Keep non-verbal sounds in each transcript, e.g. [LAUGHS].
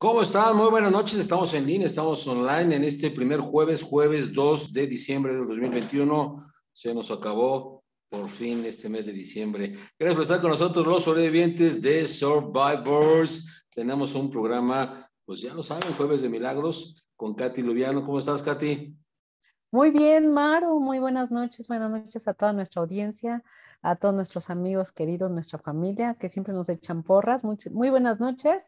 ¿Cómo están? Muy buenas noches. Estamos en línea, estamos online en este primer jueves, jueves 2 de diciembre de 2021. Se nos acabó por fin este mes de diciembre. Gracias por estar con nosotros, los sobrevivientes de Survivors. Tenemos un programa, pues ya lo saben, Jueves de Milagros con Katy Lubiano. ¿Cómo estás, Katy? Muy bien, Maro. Muy buenas noches. Buenas noches a toda nuestra audiencia, a todos nuestros amigos queridos, nuestra familia, que siempre nos echan porras. Muy, muy buenas noches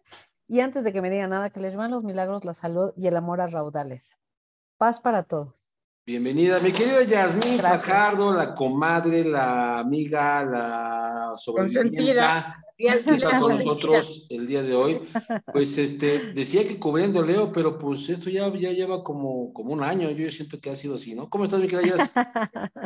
y antes de que me diga nada, que les van los milagros, la salud y el amor a raudales. Paz para todos. Bienvenida, mi querida Yasmín Fajardo, la comadre, la amiga, la Consentida está con nosotros el día de hoy. Pues este, decía que cubriendo Leo, pero pues esto ya, ya lleva como, como un año, yo siento que ha sido así, ¿no? ¿Cómo estás, mi querida [LAUGHS]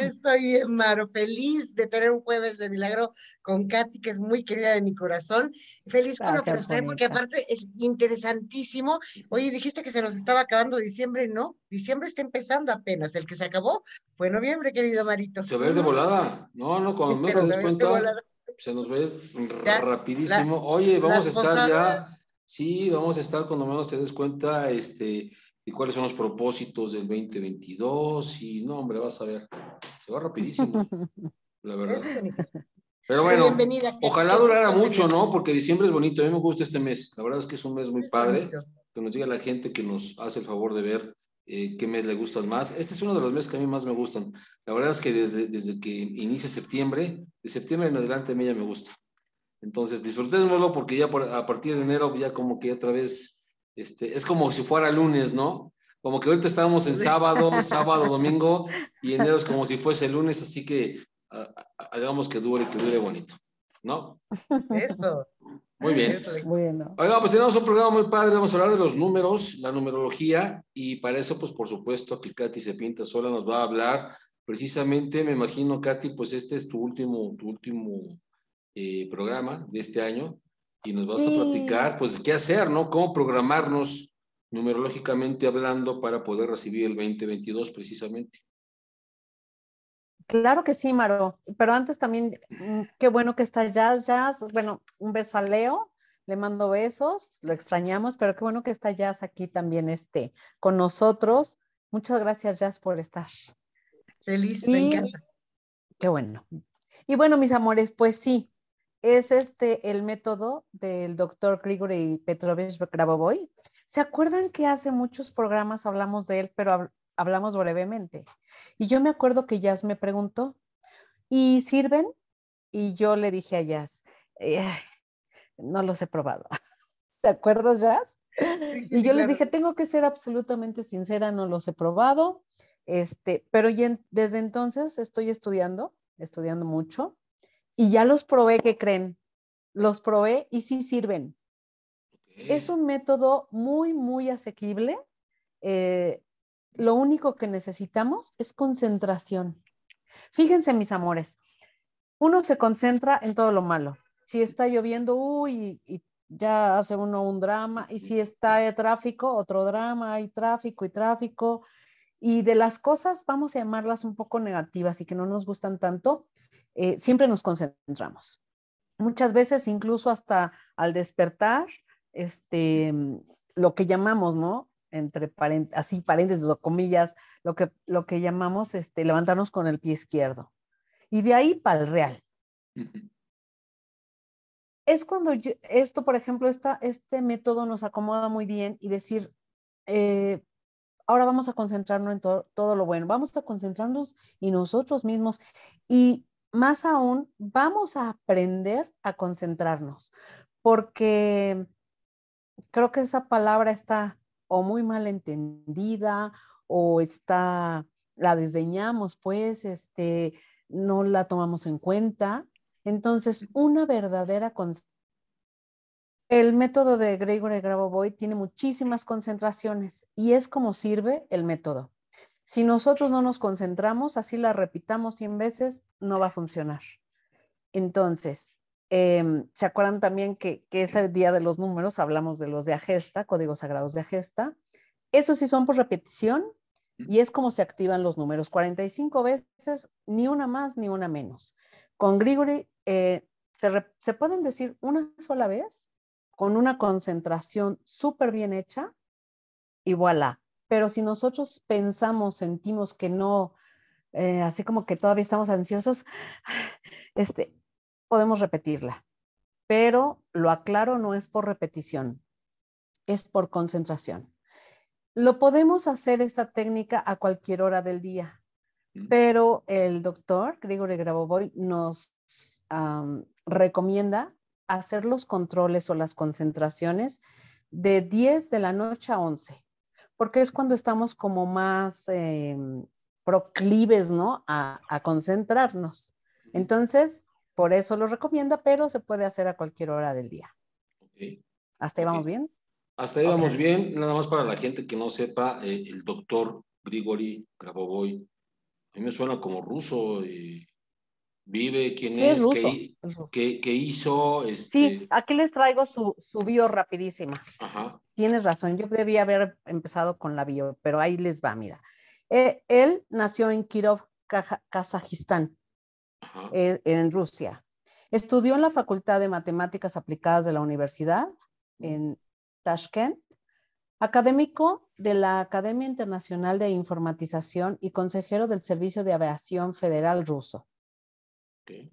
Estoy bien, Maro, feliz de tener un jueves de milagro con Katy, que es muy querida de mi corazón. Feliz con ah, lo que usted, porque aparte es interesantísimo. Oye, dijiste que se nos estaba acabando diciembre, ¿no? Diciembre está empezando apenas, el que se acabó fue noviembre, querido Marito. Se ve de volada, no, no, cuando este, me cuenta se nos ve rapidísimo. Oye, vamos a estar ya, sí, vamos a estar cuando menos te des cuenta, este, y cuáles son los propósitos del 2022 y no, hombre, vas a ver, se va rapidísimo, [LAUGHS] la verdad. Pero bueno, ojalá durara mucho, ¿no? Porque diciembre es bonito, a mí me gusta este mes, la verdad es que es un mes muy padre, que nos diga la gente que nos hace el favor de ver eh, qué mes le gustas más. Este es uno de los meses que a mí más me gustan. La verdad es que desde, que inicia septiembre, de septiembre en adelante a mí ya me gusta. Entonces, disfrutémoslo porque ya a partir de enero ya como que otra vez, este, es como si fuera lunes, ¿no? Como que ahorita estamos en sábado, [LAUGHS] sábado, domingo, y enero es como si fuese lunes, así que ah, ah, hagamos que dure, que dure bonito, ¿no? Eso. Muy bien. Bueno. Oiga, pues tenemos un programa muy padre, vamos a hablar de los números, la numerología, y para eso, pues por supuesto, que Katy se pinta sola, nos va a hablar. Precisamente, me imagino, Katy, pues este es tu último, tu último eh, programa de este año, y nos vas a platicar, pues, qué hacer, ¿no? Cómo programarnos numerológicamente hablando para poder recibir el 2022 precisamente. Claro que sí, Maro. Pero antes también, mm, qué bueno que está Jazz, Jazz. Bueno, un beso a Leo, le mando besos, lo extrañamos, pero qué bueno que está Jazz aquí también este, con nosotros. Muchas gracias, Jazz, por estar. Feliz, me encanta. Qué bueno. Y bueno, mis amores, pues sí, es este el método del doctor Grigory Petrovich Grabovoi. ¿Se acuerdan que hace muchos programas hablamos de él, pero hablamos brevemente. Y yo me acuerdo que Jazz me preguntó, ¿y sirven? Y yo le dije a Jazz, eh, no los he probado. [LAUGHS] ¿Te acuerdas, Jazz? y yo les dije, tengo que ser absolutamente sincera, no los he probado, este, pero desde entonces estoy estudiando, estudiando mucho, y ya los probé, ¿qué creen? Los probé y sí sirven. Es un método muy, muy asequible. Eh, lo único que necesitamos es concentración. Fíjense, mis amores, uno se concentra en todo lo malo. Si está lloviendo, uy, y ya hace uno un drama. Y si está de tráfico, otro drama, hay tráfico y tráfico. Y de las cosas, vamos a llamarlas un poco negativas y que no nos gustan tanto, eh, siempre nos concentramos. Muchas veces, incluso hasta al despertar, este, lo que llamamos, ¿no? entre paréntesis, así paréntesis o comillas, lo que, lo que llamamos este, levantarnos con el pie izquierdo. Y de ahí para el real. Es cuando esto, por ejemplo, esta, este método nos acomoda muy bien y decir, eh, ahora vamos a concentrarnos en todo lo bueno, vamos a concentrarnos y nosotros mismos y más aún vamos a aprender a concentrarnos, porque creo que esa palabra está o muy mal entendida o está, la desdeñamos, pues, este, no la tomamos en cuenta. Entonces, una verdadera el método de Gregory Grabovoi tiene muchísimas concentraciones y es como sirve el método. Si nosotros no nos concentramos, así la repitamos 100 veces, no va a funcionar. Entonces, Em, ¿Se acuerdan también que, ese día de los números hablamos de los de Agesta, códigos sagrados de Agesta? eso sí son por repetición y es como se activan los números 45 veces, ni una más ni una menos. Con Grigori eh, se, pueden decir una sola vez con una concentración súper bien hecha y voilà. Pero si nosotros pensamos, sentimos que no, eh, así como que todavía estamos ansiosos, [SIGHS] este, podemos repetirla, pero lo aclaro, no es por repetición, es por concentración. Lo podemos hacer esta técnica a cualquier hora del día, pero el doctor Grigori Grabovoi nos recomienda hacer los controles o las concentraciones de 10 de la noche a 11, porque es cuando estamos como más em, proclives, ¿no? A, a, concentrarnos. Entonces, por eso lo recomienda, pero se puede hacer a cualquier hora del día. ¿Hasta ahí vamos bien? Hasta ahí vamos bien. Nada más para la gente que no sepa, eh, el doctor Grigori Grabovoi, a mí me suena como ruso. y vive, quién es, qué, qué, hizo. Sí, este aquí les traigo su, bio rapidísima. Tienes razón, yo debía haber empezado con la bio, pero ahí les va, mira. Eh, él nació en Kirov, Kazajistán en Rusia. Estudió en la Facultad de Matemáticas Aplicadas de la Universidad en Tashkent, académico de la Academia Internacional de Informatización y consejero del Servicio de Aviación Federal Ruso.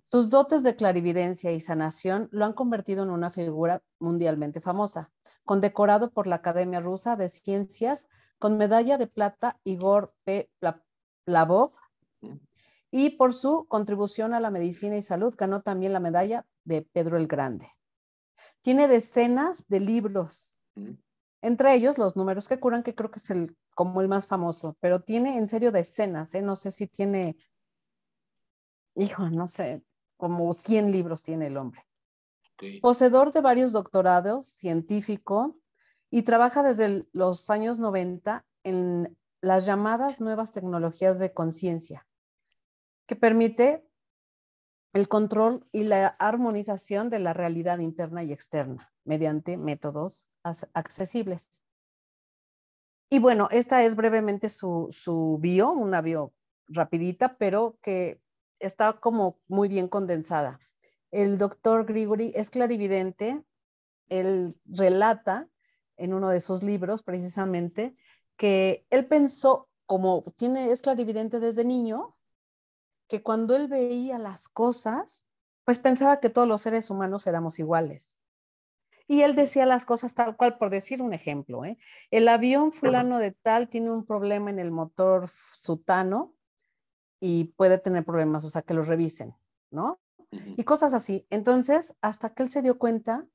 Sus dotes de clarividencia y sanación lo han convertido en una figura mundialmente famosa, condecorado por la Academia Rusa de Ciencias con medalla de plata Igor P. Plavov y por su contribución a la medicina y salud ganó también la medalla de Pedro el Grande. Tiene decenas de libros, mm. entre ellos los números que curan, que creo que es el, como el más famoso, pero tiene en serio decenas, ¿eh? no sé si tiene, hijo, no sé, como 100 libros tiene el hombre. Poseedor de varios doctorados, científico, y trabaja desde los años 90 en las llamadas nuevas tecnologías de conciencia, que permite el control y la armonización de la realidad interna y externa mediante métodos accesibles. Y bueno, esta es brevemente su, su bio, una bio rapidita, pero que está como muy bien condensada. El doctor Grigori es clarividente, él relata en uno de sus libros precisamente que él pensó, como tiene, es clarividente desde niño, que cuando él veía las cosas, pues pensaba que todos los seres humanos éramos iguales. Y él decía las cosas tal cual, por decir un ejemplo, ¿eh? el avión fulano de tal tiene un problema en el motor sutano y puede tener problemas, o sea, que los revisen, ¿no? Y cosas así. Entonces, hasta que él se dio cuenta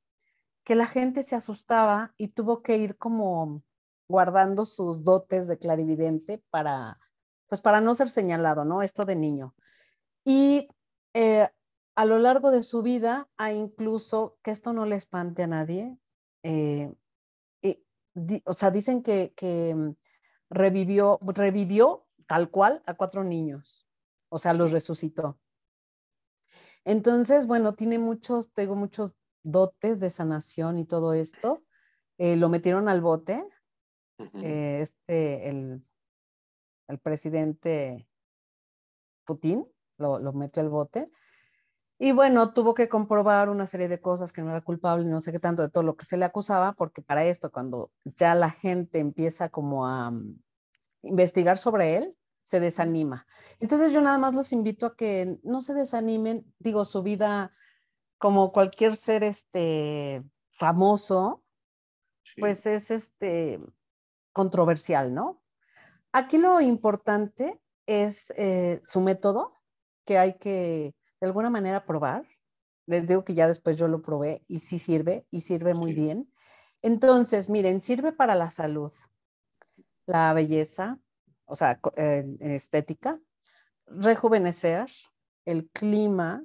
que la gente se asustaba y tuvo que ir como guardando sus dotes de clarividente para, pues para no ser señalado, ¿no? Esto de niño. Y eh, a lo largo de su vida, ha incluso, que esto no le espante a nadie, eh, o sea, dicen que, que, mm, revivió, revivió tal cual a cuatro niños, o sea, los resucitó. Entonces, bueno, tiene muchos, tengo muchos dotes de sanación y todo esto. Eh, lo metieron al bote, este, el, el presidente Putin, lo, metió al bote. Y bueno, tuvo que comprobar una serie de cosas que no era culpable, no sé qué tanto de todo lo que se le acusaba, porque para esto, cuando ya la gente empieza como a mm, investigar sobre él, se desanima. Entonces yo nada más los invito a que no se desanimen, digo, su vida como cualquier ser este famoso, pues es este controversial, ¿no? Aquí lo importante es eh, su método, que hay que de alguna manera probar. Les digo que ya después yo lo probé y sí sirve, y sirve muy bien. Entonces, miren, sirve para la salud, la belleza, o sea, eh, estética, rejuvenecer, el clima,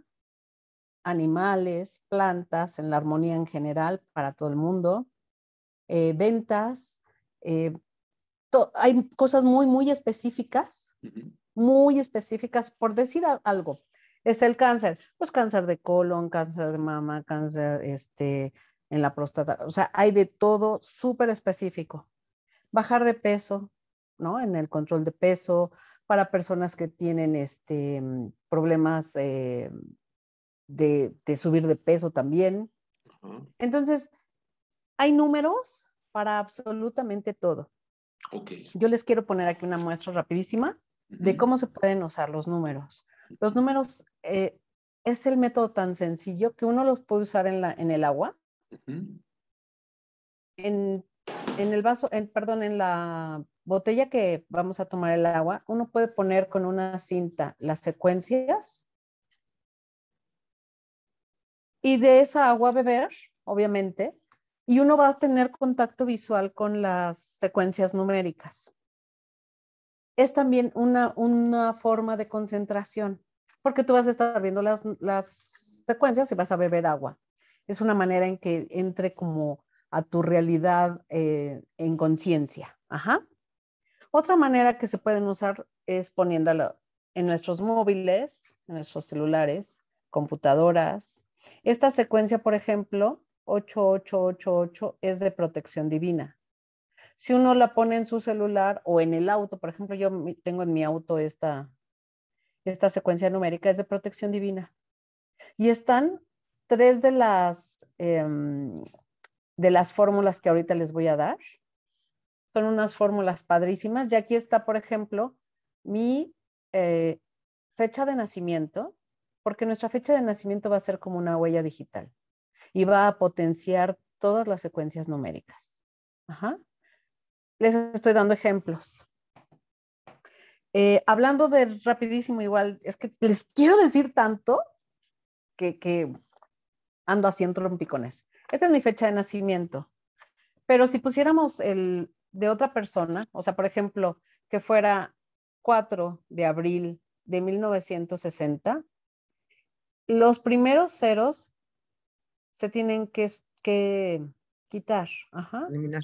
animales, plantas, en la armonía en general para todo el mundo, eh, ventas, eh, hay cosas muy, muy específicas muy específicas, por decir algo, es el cáncer, pues cáncer de colon, cáncer de mama, cáncer este, en la próstata, o sea, hay de todo súper específico. Bajar de peso, ¿no? En el control de peso, para personas que tienen este, problemas eh, de, de, subir de peso también. Entonces, hay números para absolutamente todo. Yo les quiero poner aquí una muestra rapidísima de cómo se pueden usar los números. Los números eh, es el método tan sencillo que uno los puede usar en, la, en el agua, en, en, el vaso, perdón, en la botella que vamos a tomar el agua, uno puede poner con una cinta las secuencias y de esa agua beber, obviamente, y uno va a tener contacto visual con las secuencias numéricas es también una, forma de concentración, porque tú vas a estar viendo las, secuencias y vas a beber agua. Es una manera en que entre como a tu realidad eh, en conciencia. Ajá. Otra manera que se pueden usar es poniéndolo en nuestros móviles, en nuestros celulares, computadoras. Esta secuencia, por ejemplo, 8888 es de protección divina si uno la pone en su celular o en el auto, por ejemplo, yo tengo en mi auto esta, esta secuencia numérica, es de protección divina. Y están tres de las, em, de las fórmulas que ahorita les voy a dar. Son unas fórmulas padrísimas. Y aquí está, por ejemplo, mi eh, fecha de nacimiento, porque nuestra fecha de nacimiento va a ser como una huella digital y va a potenciar todas las secuencias numéricas. Ajá les estoy dando ejemplos. Eh, hablando de rapidísimo, igual, es que les quiero decir tanto que, ando haciendo picones. Esta es mi fecha de nacimiento. Pero si pusiéramos el de otra persona, o sea, por ejemplo, que fuera 4 de abril de 1960, los primeros ceros se tienen que, quitar. Eliminar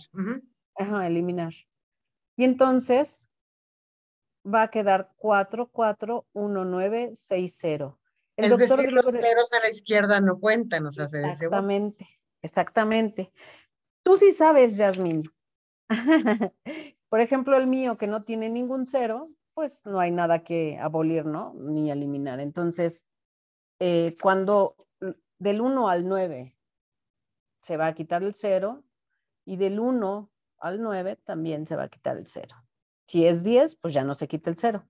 eliminar. Y entonces va a quedar 441960. El es decir, los ceros a la izquierda no cuentan, o sea, Exactamente, exactamente. Tú sí sabes, Yasmin. [LAUGHS] Por ejemplo, el mío que no tiene ningún cero, pues no hay nada que abolir, ¿no? Ni eliminar. Entonces, eh, cuando del 1 al 9 se va a quitar el cero y del 1 al 9 también se va a quitar el 0. Si es 10, pues ya no se quita el 0.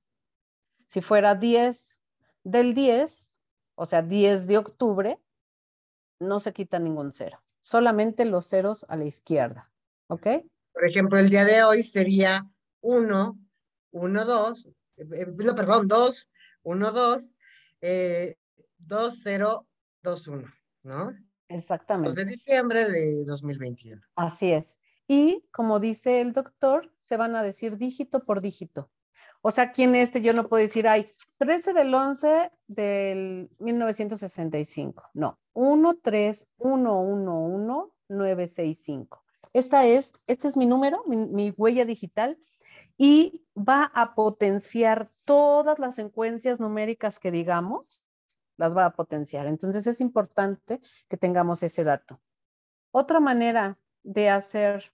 Si fuera 10 del 10, o sea, 10 de octubre, no se quita ningún 0. Solamente los ceros a la izquierda. ¿Ok? Por ejemplo, el día de hoy sería 1, 1, 2, perdón, 2, 1, 2, 2, 0, 2, 1, ¿no? Exactamente. 2 de diciembre de 2021. Así es y, como dice el doctor, se van a decir dígito por dígito. O sea, ¿quién es este? Yo no puedo decir, ay, 13 del 11 del 1965. No, 13111965. Esta es, este es mi número, mi, mi, huella digital, y va a potenciar todas las secuencias numéricas que digamos, las va a potenciar. Entonces es importante que tengamos ese dato. Otra manera de hacer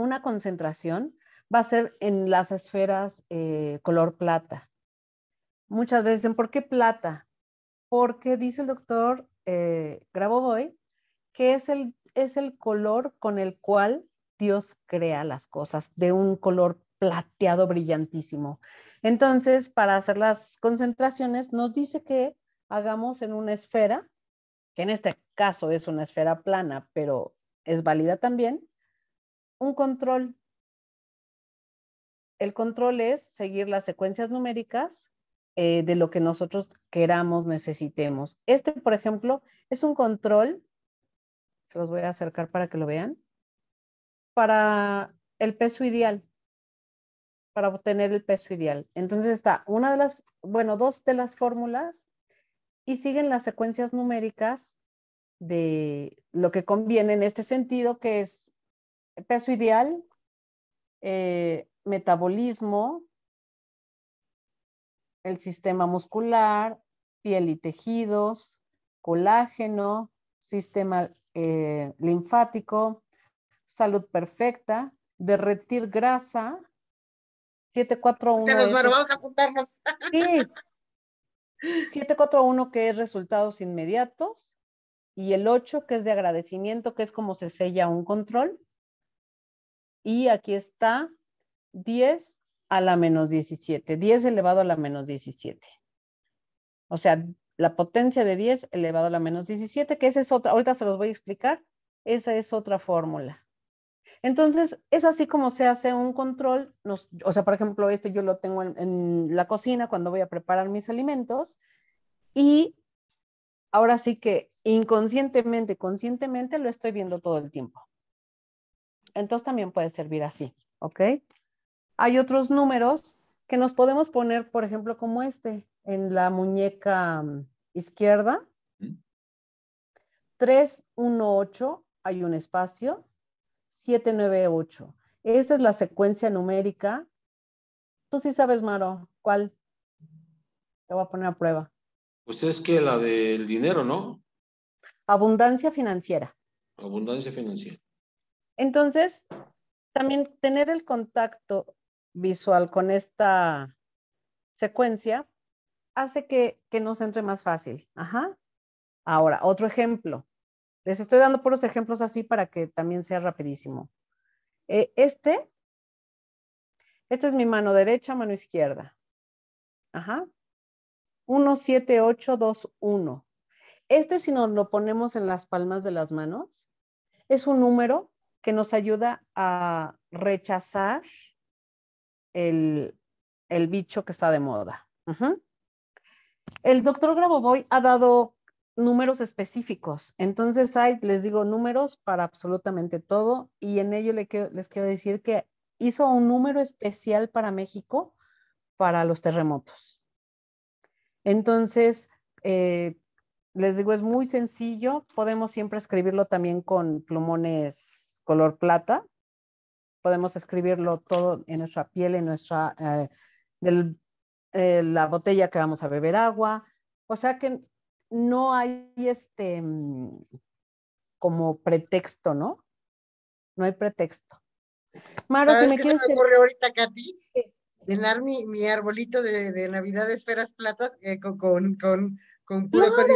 una concentración va a ser en las esferas eh, color plata. Muchas veces dicen, ¿por qué plata? Porque dice el doctor eh, que es el, es el color con el cual Dios crea las cosas, de un color plateado brillantísimo. Entonces, para hacer las concentraciones, nos dice que hagamos en una esfera, que en este caso es una esfera plana, pero es válida también, un control. El control es seguir las secuencias numéricas eh, de lo que nosotros queramos, necesitemos. Este, por ejemplo, es un control, se los voy a acercar para que lo vean, para el peso ideal, para obtener el peso ideal. Entonces está una de las, bueno, dos de las fórmulas y siguen las secuencias numéricas de lo que conviene en este sentido, que es peso ideal, eh, metabolismo, el sistema muscular, piel y tejidos, colágeno, sistema eh, linfático, salud perfecta, derretir grasa, 741. Que nos bueno, vamos a apuntarnos. Sí. 741 que es resultados inmediatos y el 8 que es de agradecimiento, que es como se sella un control. Y aquí está 10 a la menos 17, 10 elevado a la menos 17. O sea, la potencia de 10 elevado a la menos 17, que esa es otra, ahorita se los voy a explicar, esa es otra fórmula. Entonces, es así como se hace un control. o sea, por ejemplo, este yo lo tengo en, la cocina cuando voy a preparar mis alimentos. Y ahora sí que inconscientemente, conscientemente lo estoy viendo todo el tiempo. Entonces también puede servir así, ¿ok? Hay otros números que nos podemos poner, por ejemplo, como este, en la muñeca mm, izquierda. 318. hay un espacio. 798. Esta es la secuencia numérica. Tú sí sabes, Maro, ¿cuál? Te voy a poner a prueba. Pues es que la del dinero, ¿no? Abundancia financiera. Abundancia financiera. Entonces, también tener el contacto visual con esta secuencia hace que, nos entre más fácil. Ahora, otro ejemplo. Les estoy dando puros ejemplos así para que también sea rapidísimo. Eh, este, esta es mi mano derecha, mano izquierda. Ajá. 17821. Este, si nos lo ponemos en las palmas de las manos, es un número que nos ayuda a rechazar el, bicho que está de moda. El doctor Grabovoy ha dado números específicos, entonces hay, les digo, números para absolutamente todo y en ello les quiero, decir que hizo un número especial para México para los terremotos. Entonces, eh, les digo, es muy sencillo, podemos siempre escribirlo también con plumones color plata. Podemos escribirlo todo en nuestra piel, en nuestra, eh, eh, la botella que vamos a beber agua. O sea que no hay este mm, como pretexto, ¿no? No hay pretexto. Maro, si me quieres... se me ocurre ahorita, Katy? Llenar mi, arbolito de, Navidad de esferas platas eh, con, con, puro de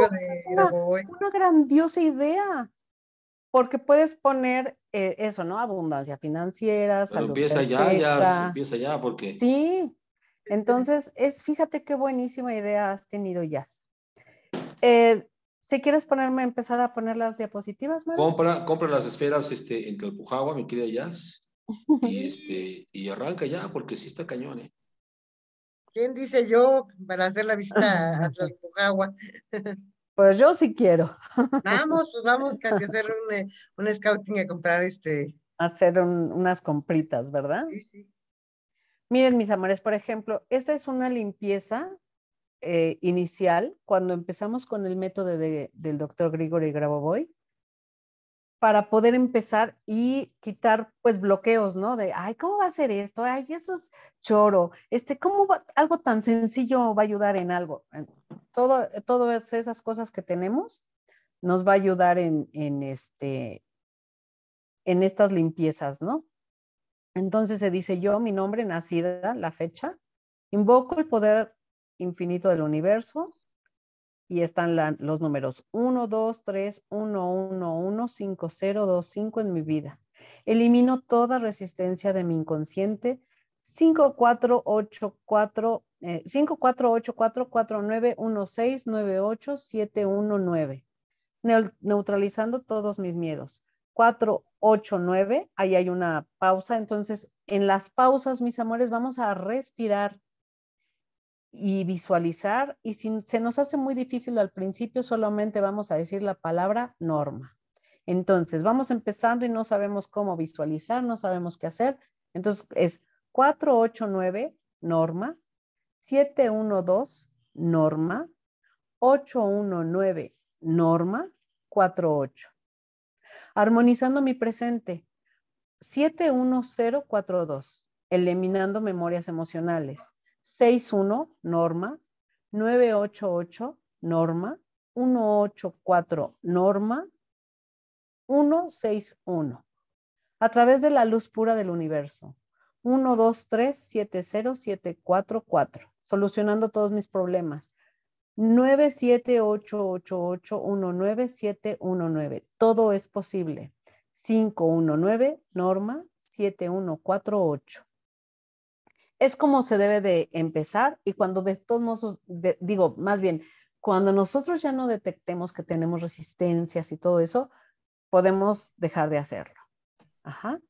una grandiosa idea, porque puedes poner eh, eso, ¿no? Abundancia financiera, salud empieza ya, ya, empieza ya, porque... Sí, entonces, es, fíjate qué buenísima idea has tenido, Jazz. Eh, si quieres ponerme, empezar a poner las diapositivas, Mario. Compra, compra las esferas este, en Tlalpujagua, mi querida Jazz. Y, este, y arranca ya, porque sí está cañón, ¿eh? ¿Quién dice yo para hacer la visita a [LAUGHS] Tlalpujagua? [LAUGHS] Pues yo sí quiero. Vamos, pues vamos a hacer [LAUGHS] un, scouting a comprar este. Hacer unas compritas, ¿verdad? Sí, sí. Miren, mis amores, por ejemplo, esta es una limpieza eh, inicial cuando empezamos con el método del doctor Grigori Grabovoi para poder empezar y quitar pues bloqueos, ¿no? De, ay, ¿cómo va a ser esto? Ay, eso es choro. Este, ¿cómo algo tan sencillo va a ayudar en algo? Todo, todas esas cosas que tenemos nos va a ayudar en, en, este, en estas limpiezas, ¿no? Entonces se dice yo, mi nombre, nacida, la fecha, invoco el poder infinito del universo, y están los números 1, 2, 3, 1, 1, 1, 5, 0, 2, 5 en mi vida. Elimino toda resistencia de mi inconsciente. 5, 4, 8, 4, eh, 5, 4, 8, 4, 4, 9, 1, 6, 9, 8, 7, 1, 9. Neutralizando todos mis miedos. 4, 8, 9, ahí hay una pausa. Entonces, en las pausas, mis amores, vamos a respirar y visualizar. Y si se nos hace muy difícil al principio, solamente vamos a decir la palabra norma. Entonces, vamos empezando y no sabemos cómo visualizar, no sabemos qué hacer. Entonces, es 489, norma, 712, norma, 819, norma, 48. Armonizando mi presente, 71042, eliminando memorias emocionales. 6-1, norma. 9-8-8, norma. 1-8-4, norma. 1-6-1. A través de la luz pura del universo. 1-2-3-7-0-7-4-4. Solucionando todos mis problemas. 9-7-8-8-8-1-9-7-1-9. Todo es posible. 5-1-9, norma. 7-1-4-8 es como se debe de empezar y cuando de todos modos, digo, más bien, cuando nosotros ya no detectemos que tenemos resistencias y todo eso, podemos dejar de hacerlo. Ajá.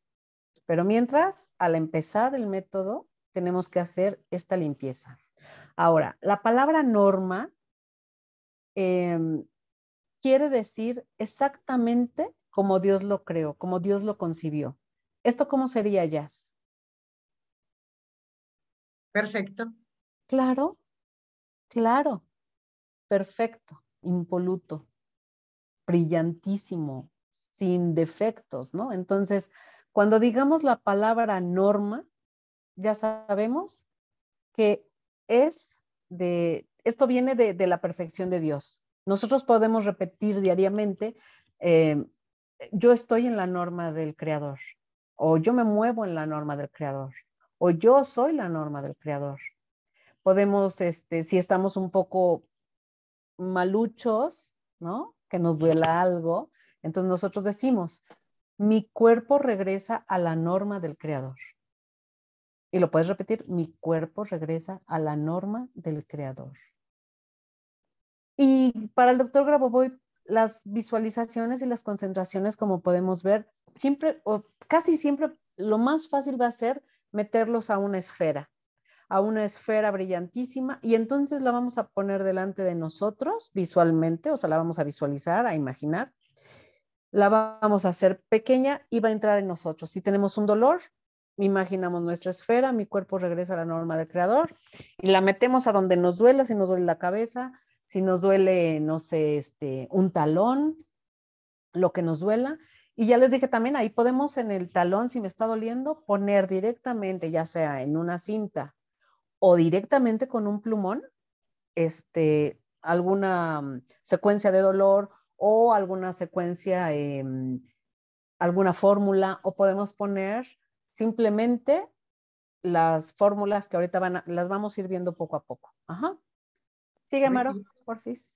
Pero mientras, al empezar el método, tenemos que hacer esta limpieza. Ahora, la palabra norma em, quiere decir exactamente como Dios lo creó, como Dios lo concibió. ¿Esto cómo sería, ya. Perfecto. Claro, claro, perfecto, impoluto, brillantísimo, sin defectos, ¿no? Entonces, cuando digamos la palabra norma, ya sabemos que es de, esto viene de, la perfección de Dios. Nosotros podemos repetir diariamente, eh, yo estoy en la norma del Creador, o yo me muevo en la norma del Creador, o yo soy la norma del creador. Podemos, este, si estamos un poco maluchos, ¿no? Que nos duela algo, entonces nosotros decimos, mi cuerpo regresa a la norma del creador. Y lo puedes repetir, mi cuerpo regresa a la norma del creador. Y para el doctor Grabovoy, las visualizaciones y las concentraciones, como podemos ver, siempre o casi siempre lo más fácil va a ser meterlos a una esfera, a una esfera brillantísima y entonces la vamos a poner delante de nosotros visualmente, o sea, la vamos a visualizar, a imaginar, la vamos a hacer pequeña y va a entrar en nosotros. Si tenemos un dolor, imaginamos nuestra esfera, mi cuerpo regresa a la norma del creador y la metemos a donde nos duela, si nos duele la cabeza, si nos duele, no sé, este, un talón, lo que nos duela, y ya les dije también, ahí podemos en el talón, si me está doliendo, poner directamente, ya sea en una cinta o directamente con un plumón, este, alguna mm, secuencia de dolor o alguna secuencia, em, alguna fórmula, o podemos poner simplemente las fórmulas que ahorita van las vamos a ir viendo poco a poco. Ajá. Sigue, Maro, porfis.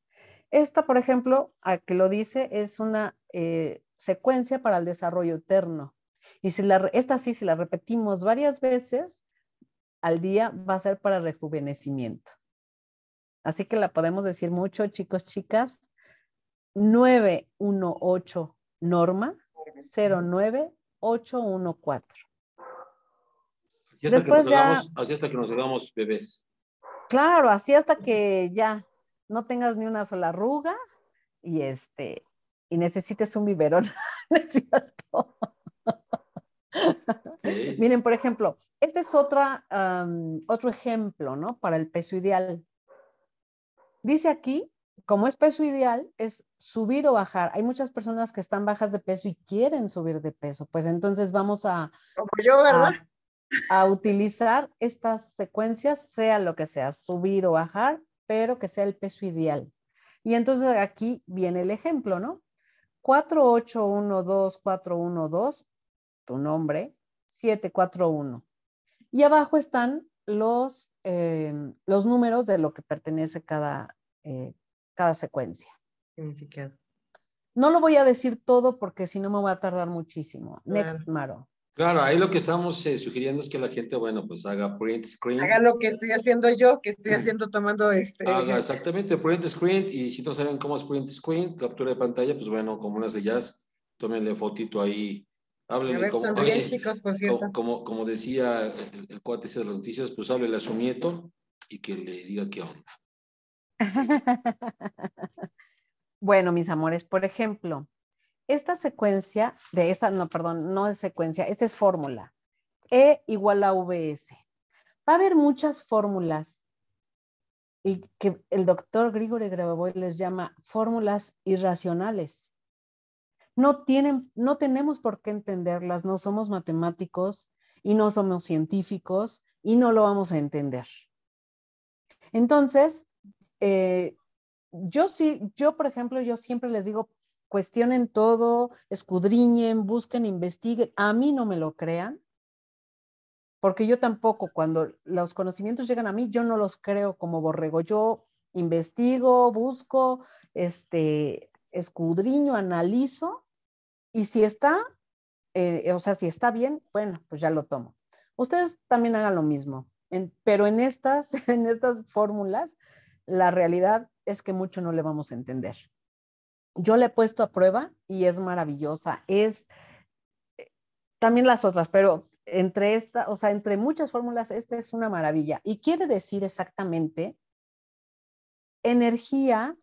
Esta, por ejemplo, a que lo dice, es una eh, secuencia para el desarrollo eterno. Y si la, esta sí, si la repetimos varias veces al día, va a ser para rejuvenecimiento. Así que la podemos decir mucho, chicos, chicas. 918 norma 09814. Después así hasta que nos hagamos bebés. Claro, así hasta que ya no tengas ni una sola arruga y este y necesites un biberón, [LAUGHS] ¿no es cierto? Miren, por ejemplo, este es otra, otro ejemplo, ¿no? Para el peso ideal. Dice aquí, como es peso ideal, es subir o bajar. Hay muchas personas que están bajas de peso y quieren subir de peso. Pues entonces vamos a... a utilizar estas secuencias, sea lo que sea, subir o bajar, pero que sea el peso ideal. Y entonces aquí viene el ejemplo, ¿no? 4812412, tu nombre, 741. Y abajo están los, eh, los números de lo que pertenece cada, eh, cada secuencia. Significado. No lo voy a decir todo porque si no me voy a tardar muchísimo. Next, Maro. Claro, ahí lo que estamos eh, sugiriendo es que la gente, bueno, pues haga print screen. Haga lo que estoy haciendo yo, que estoy haciendo tomando este. Haga exactamente print screen y si no saben cómo es print screen, captura de pantalla, pues bueno, como unas de ellas, tómenle fotito ahí. Háblenle a ver, como, bien chicos, por cierto. Como, decía el, cuate de las noticias, pues háblenle a su nieto y que le diga qué onda. [LAUGHS] bueno, mis amores, por ejemplo, esta secuencia, de esta, no, perdón, no es secuencia, esta es fórmula, E igual a VS. Va a haber muchas fórmulas y que el doctor Grigori Grabovoy les llama fórmulas irracionales. No, tienen, no tenemos por qué entenderlas, no somos matemáticos y no somos científicos y no lo vamos a entender. Entonces, eh, yo sí, yo por ejemplo, yo siempre les digo, cuestionen todo, escudriñen, busquen, investiguen. A mí no me lo crean, porque yo tampoco, cuando los conocimientos llegan a mí, yo no los creo como borrego. Yo investigo, busco, este, escudriño, analizo, y si está, eh, o sea, si está bien, bueno, pues ya lo tomo. Ustedes también hagan lo mismo, pero en estas, [LAUGHS] en estas fórmulas, la realidad es que mucho no le vamos a entender yo la he puesto a prueba y es maravillosa. Es eh, también las otras, pero entre esta, o sea, entre muchas fórmulas, esta es una maravilla. Y quiere decir exactamente, energía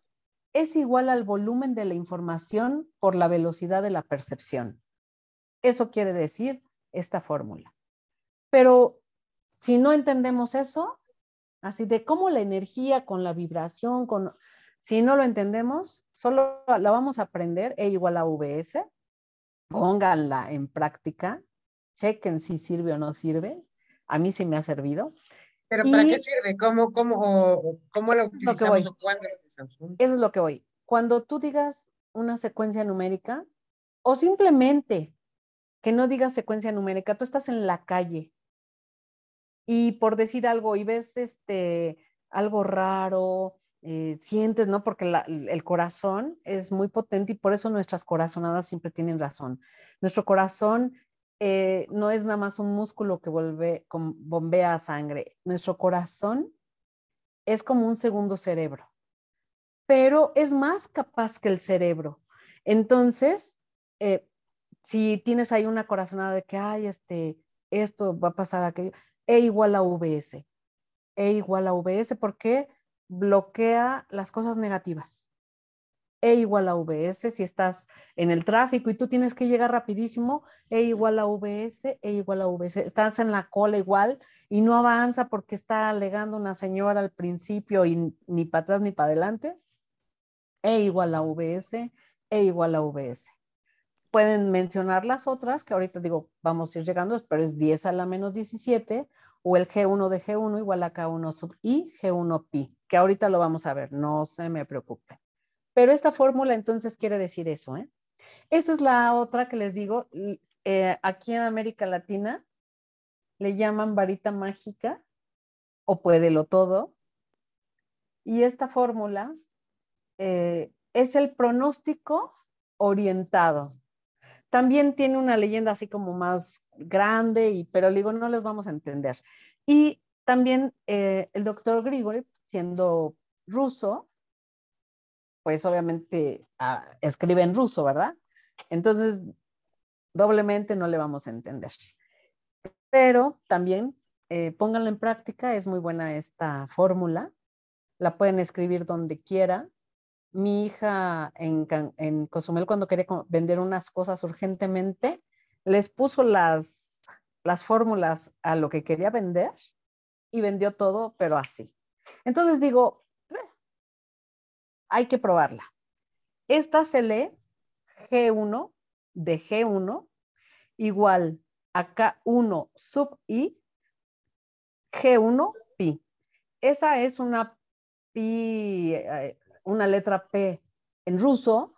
es igual al volumen de la información por la velocidad de la percepción. Eso quiere decir esta fórmula. Pero si no entendemos eso, así de cómo la energía con la vibración, con si no lo entendemos, solo la vamos a aprender E igual a VS. Pónganla en práctica, chequen si sirve o no sirve. A mí sí me ha servido. ¿Pero para qué sirve? ¿Cómo, la utilizamos Eso es lo que voy. Cuando tú digas una secuencia numérica o simplemente que no digas secuencia numérica, tú estás en la calle y por decir algo y ves este algo raro eh, sientes, ¿no? Porque el corazón es muy potente y por eso nuestras corazonadas siempre tienen razón. Nuestro corazón eh, no es nada más un músculo que vuelve, con, bombea sangre. Nuestro corazón es como un segundo cerebro, pero es más capaz que el cerebro. Entonces, eh, si tienes ahí una corazonada de que, ay, este, esto va a pasar aquello, E igual a VS. E igual a VS, ¿por qué? bloquea las cosas negativas. E igual a VS, si estás en el tráfico y tú tienes que llegar rapidísimo, E igual a VS, E igual a VS. Estás en la cola igual y no avanza porque está alegando una señora al principio y ni para atrás ni para adelante. E igual a VS, E igual a VS. Pueden mencionar las otras que ahorita digo, vamos a ir llegando, pero es 10 a la menos 17 o el G1 de G1 igual a K1 sub I, G1 pi, que ahorita lo vamos a ver, no se me preocupe. Pero esta fórmula entonces quiere decir eso, ¿eh? Esa es la otra que les digo, eh, aquí en América Latina le llaman varita mágica o puede lo todo. Y esta fórmula eh, es el pronóstico orientado también tiene una leyenda así como más grande, y, pero digo, no les vamos a entender. Y también eh, el doctor Grigori, siendo ruso, pues obviamente ah, escribe en ruso, ¿verdad? Entonces, doblemente no le vamos a entender. Pero también eh, pónganlo en práctica, es muy buena esta fórmula. La pueden escribir donde quiera, mi hija en, Cozumel cuando quería vender unas cosas urgentemente, les puso las, las fórmulas a lo que quería vender y vendió todo, pero así. Entonces digo, hay que probarla. Esta se lee G1 de G1 igual a K1 sub I G1 pi. Esa es una pi eh, una letra P en ruso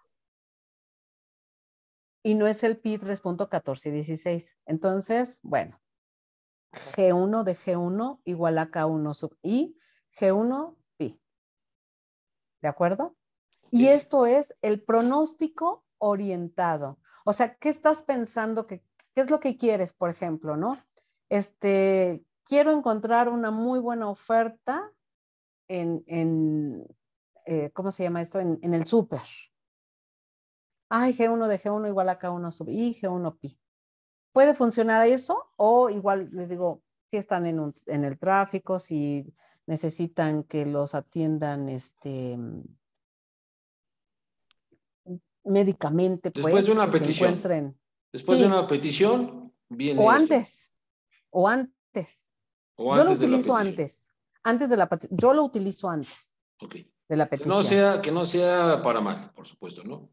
y no es el PI 3.1416. Entonces, bueno, G1 de G1 igual a K1 sub I, G1 pi. ¿De acuerdo? Y esto es el pronóstico orientado. O sea, ¿qué estás pensando? Que, ¿Qué es lo que quieres, por ejemplo, no? Este, quiero encontrar una muy buena oferta en, en, eh, ¿cómo se llama esto? En, el súper. Ah, G1 de G1 igual a K1 sub I, G1 pi. ¿Puede funcionar eso? O igual les digo, si están en, el tráfico, si necesitan que los atiendan este médicamente. Después de pues, una petición. Después de una petición, viene. O antes. O antes. yo lo utilizo antes. Antes de la Yo lo utilizo antes. Ok de la petición. no sea, que no sea para mal, por supuesto, ¿no?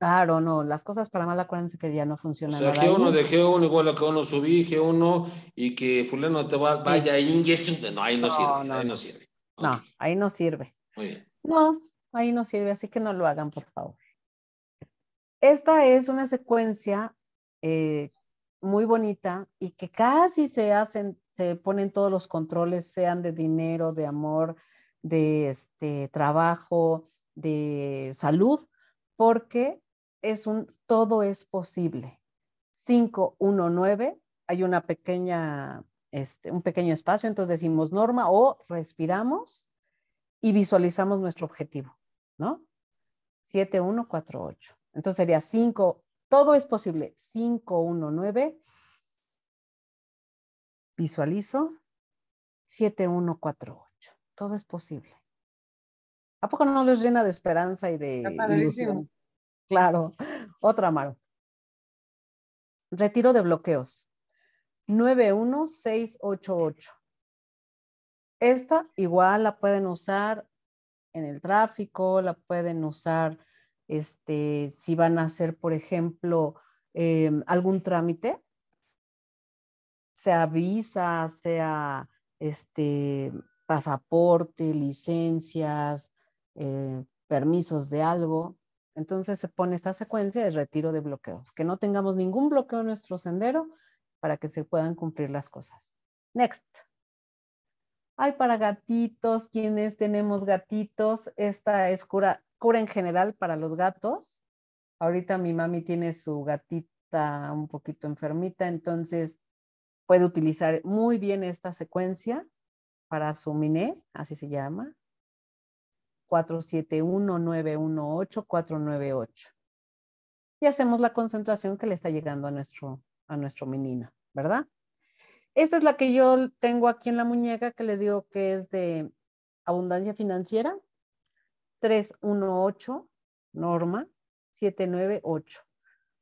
Claro, no, las cosas para mal acuérdense que ya no funcionan. O sea, G1 de G1 igual a que uno subí, G1 y que fulano te va, vaya, ahí no, sirve, no, ahí no sirve. No, ahí no sirve. Muy bien. No, ahí no sirve, así que no lo hagan, por favor. Esta es una secuencia eh, muy bonita y que casi se hacen, se ponen todos los controles, sean de dinero, de amor, de este, trabajo, de salud, porque es un todo es posible. 519, hay una pequeña, este, un pequeño espacio, entonces decimos norma o respiramos y visualizamos nuestro objetivo, ¿no? 7148. Entonces sería 5, todo es posible. 519, visualizo, 7148 todo es posible. ¿A poco no les llena de esperanza y de... Claro, otra mano. Retiro de bloqueos. 91688. Esta igual la pueden usar en el tráfico, la pueden usar este, si van a hacer, por ejemplo, em, algún trámite, se avisa, sea este, pasaporte, licencias, eh, permisos de algo. Entonces se pone esta secuencia de retiro de bloqueos, que no tengamos ningún bloqueo en nuestro sendero para que se puedan cumplir las cosas. Next. Hay para gatitos, quienes tenemos gatitos, esta es cura, cura en general para los gatos. Ahorita mi mami tiene su gatita un poquito enfermita, entonces puede utilizar muy bien esta secuencia para miné, así se llama, 471918498. 498 Y hacemos la concentración que le está llegando a nuestro, a nuestro menino, ¿verdad? Esta es la que yo tengo aquí en la muñeca que les digo que es de abundancia financiera. 318, norma, 798.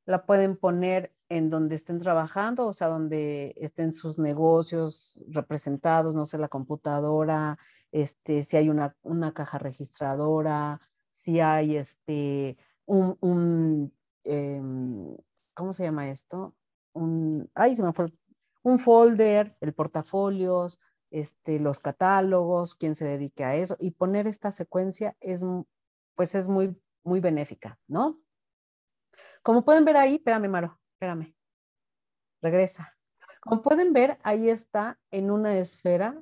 La pueden poner en donde estén trabajando, o sea, donde estén sus negocios representados, no sé, la computadora, este, si hay una, una caja registradora, si hay este, un, em, ¿cómo se llama esto? Un, se me fue, un folder, el portafolios, este, los catálogos, quién se dedique a eso, y poner esta secuencia es, pues es muy, muy benéfica, ¿no? Como pueden ver ahí, espérame, Maro espérame, regresa. Como pueden ver, ahí está en una esfera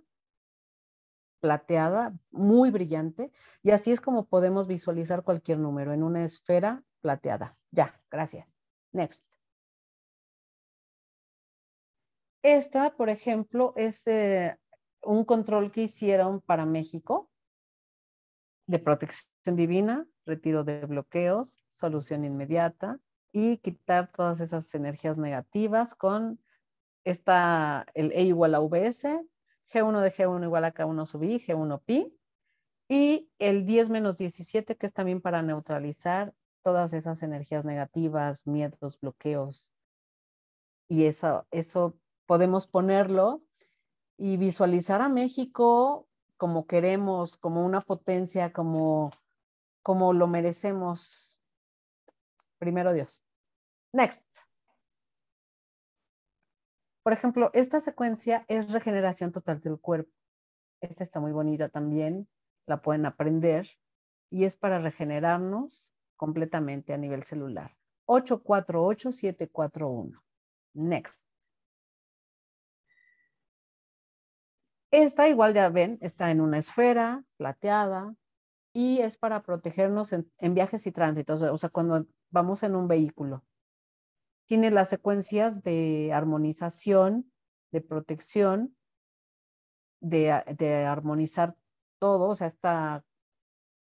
plateada, muy brillante, y así es como podemos visualizar cualquier número en una esfera plateada. Ya, gracias. Next. Esta, por ejemplo, es eh, un control que hicieron para México de protección divina, retiro de bloqueos, solución inmediata, y quitar todas esas energías negativas con esta, el E igual a VS, G1 de G1 igual a K1 sub I, G1 pi, y el 10 menos 17, que es también para neutralizar todas esas energías negativas, miedos, bloqueos. Y eso, eso podemos ponerlo y visualizar a México como queremos, como una potencia, como, como lo merecemos primero Dios. Next. Por ejemplo, esta secuencia es regeneración total del cuerpo. Esta está muy bonita también, la pueden aprender y es para regenerarnos completamente a nivel celular. 848741. Next. Esta igual ya ven, está en una esfera plateada y es para protegernos en, en viajes y tránsitos. O sea, cuando vamos en un vehículo. Tiene las secuencias de armonización, de protección, de, de armonizar todo, o sea, está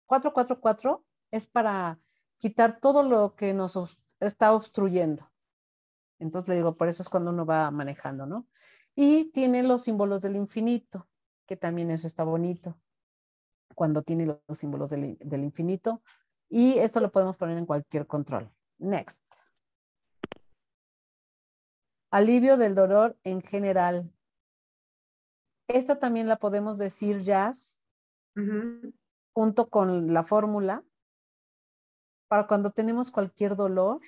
444 es para quitar todo lo que nos está obstruyendo. Entonces le digo, por eso es cuando uno va manejando, ¿no? Y tiene los símbolos del infinito, que también eso está bonito. Cuando tiene los símbolos del, del infinito, y esto lo podemos poner en cualquier control. Next. Alivio del dolor en general. Esta también la podemos decir jazz junto con la fórmula para cuando tenemos cualquier dolor,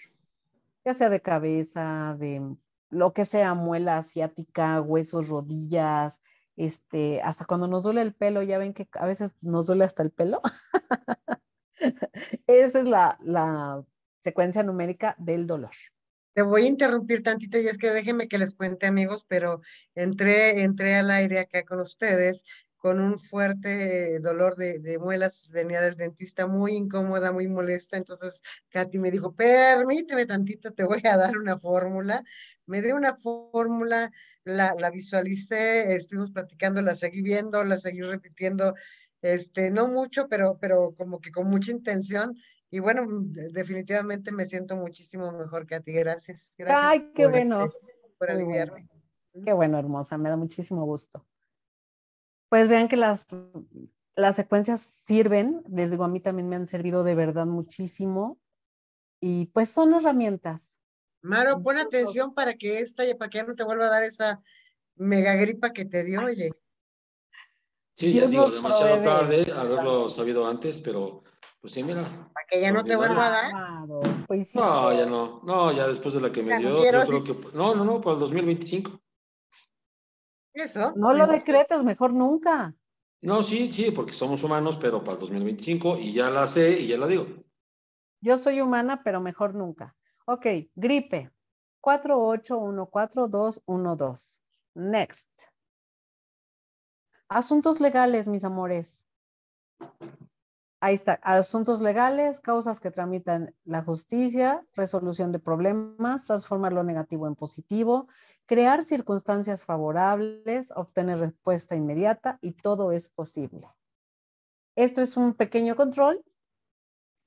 ya sea de cabeza, de lo que sea, muela asiática, huesos, rodillas, este, hasta cuando nos duele el pelo, ya ven que a veces nos duele hasta el pelo. [LAUGHS] [LAUGHS] Esa es la, secuencia numérica del dolor. Te voy a interrumpir tantito y es que déjenme que les cuente amigos, pero entré, entré al aire acá con ustedes con un fuerte dolor de, muelas, venía del dentista muy incómoda, muy molesta, entonces Katy me dijo, permíteme tantito, te voy a dar una fórmula. Me dio una fórmula, la, la visualicé, estuvimos platicando, la seguí viendo, la seguí repitiendo este, no mucho, pero, pero como que con mucha intención. Y bueno, mm, definitivamente me siento muchísimo mejor que a ti. Gracias. gracias Ay, qué este, bueno. por aliviarme. Qué bueno, hermosa. Me da muchísimo gusto. Pues vean que las, las secuencias sirven. Les digo, a mí también me han servido de verdad muchísimo. Y pues son herramientas. Maro, pon atención para que esta, para que ya no te vuelva a dar esa mega gripa que te dio, oye. Sí, ya digo, demasiado tarde haberlo sabido antes, pero pues sí, mira. Para que ya no te vuelva a dar. Pues no, ya no. No, ya después de la que me dio, no yo creo que. No, no, no, para el 2025. Eso. No lo decretes, mejor nunca. No, sí, sí, porque somos humanos, pero para el 2025 y ya la sé y ya la digo. Yo soy humana, pero mejor nunca. Ok, gripe. 4814212. Next. Asuntos legales, mis amores. Ahí está. Asuntos legales, causas que tramitan la justicia, resolución de problemas, transformar lo negativo en positivo, crear circunstancias favorables, obtener respuesta inmediata y todo es posible. Esto es un pequeño control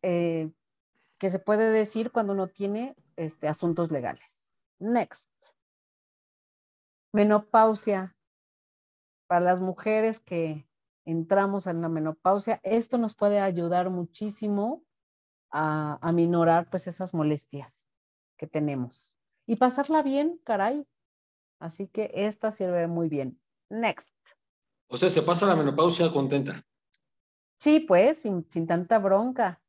eh, que se puede decir cuando uno tiene este, asuntos legales. Next. Menopausia para las mujeres que entramos en la menopausia, esto nos puede ayudar muchísimo a, aminorar pues esas molestias que tenemos y pasarla bien, caray. Así que esta sirve muy bien. Next. O sea, se pasa la menopausia contenta. Sí, pues, sin tanta bronca.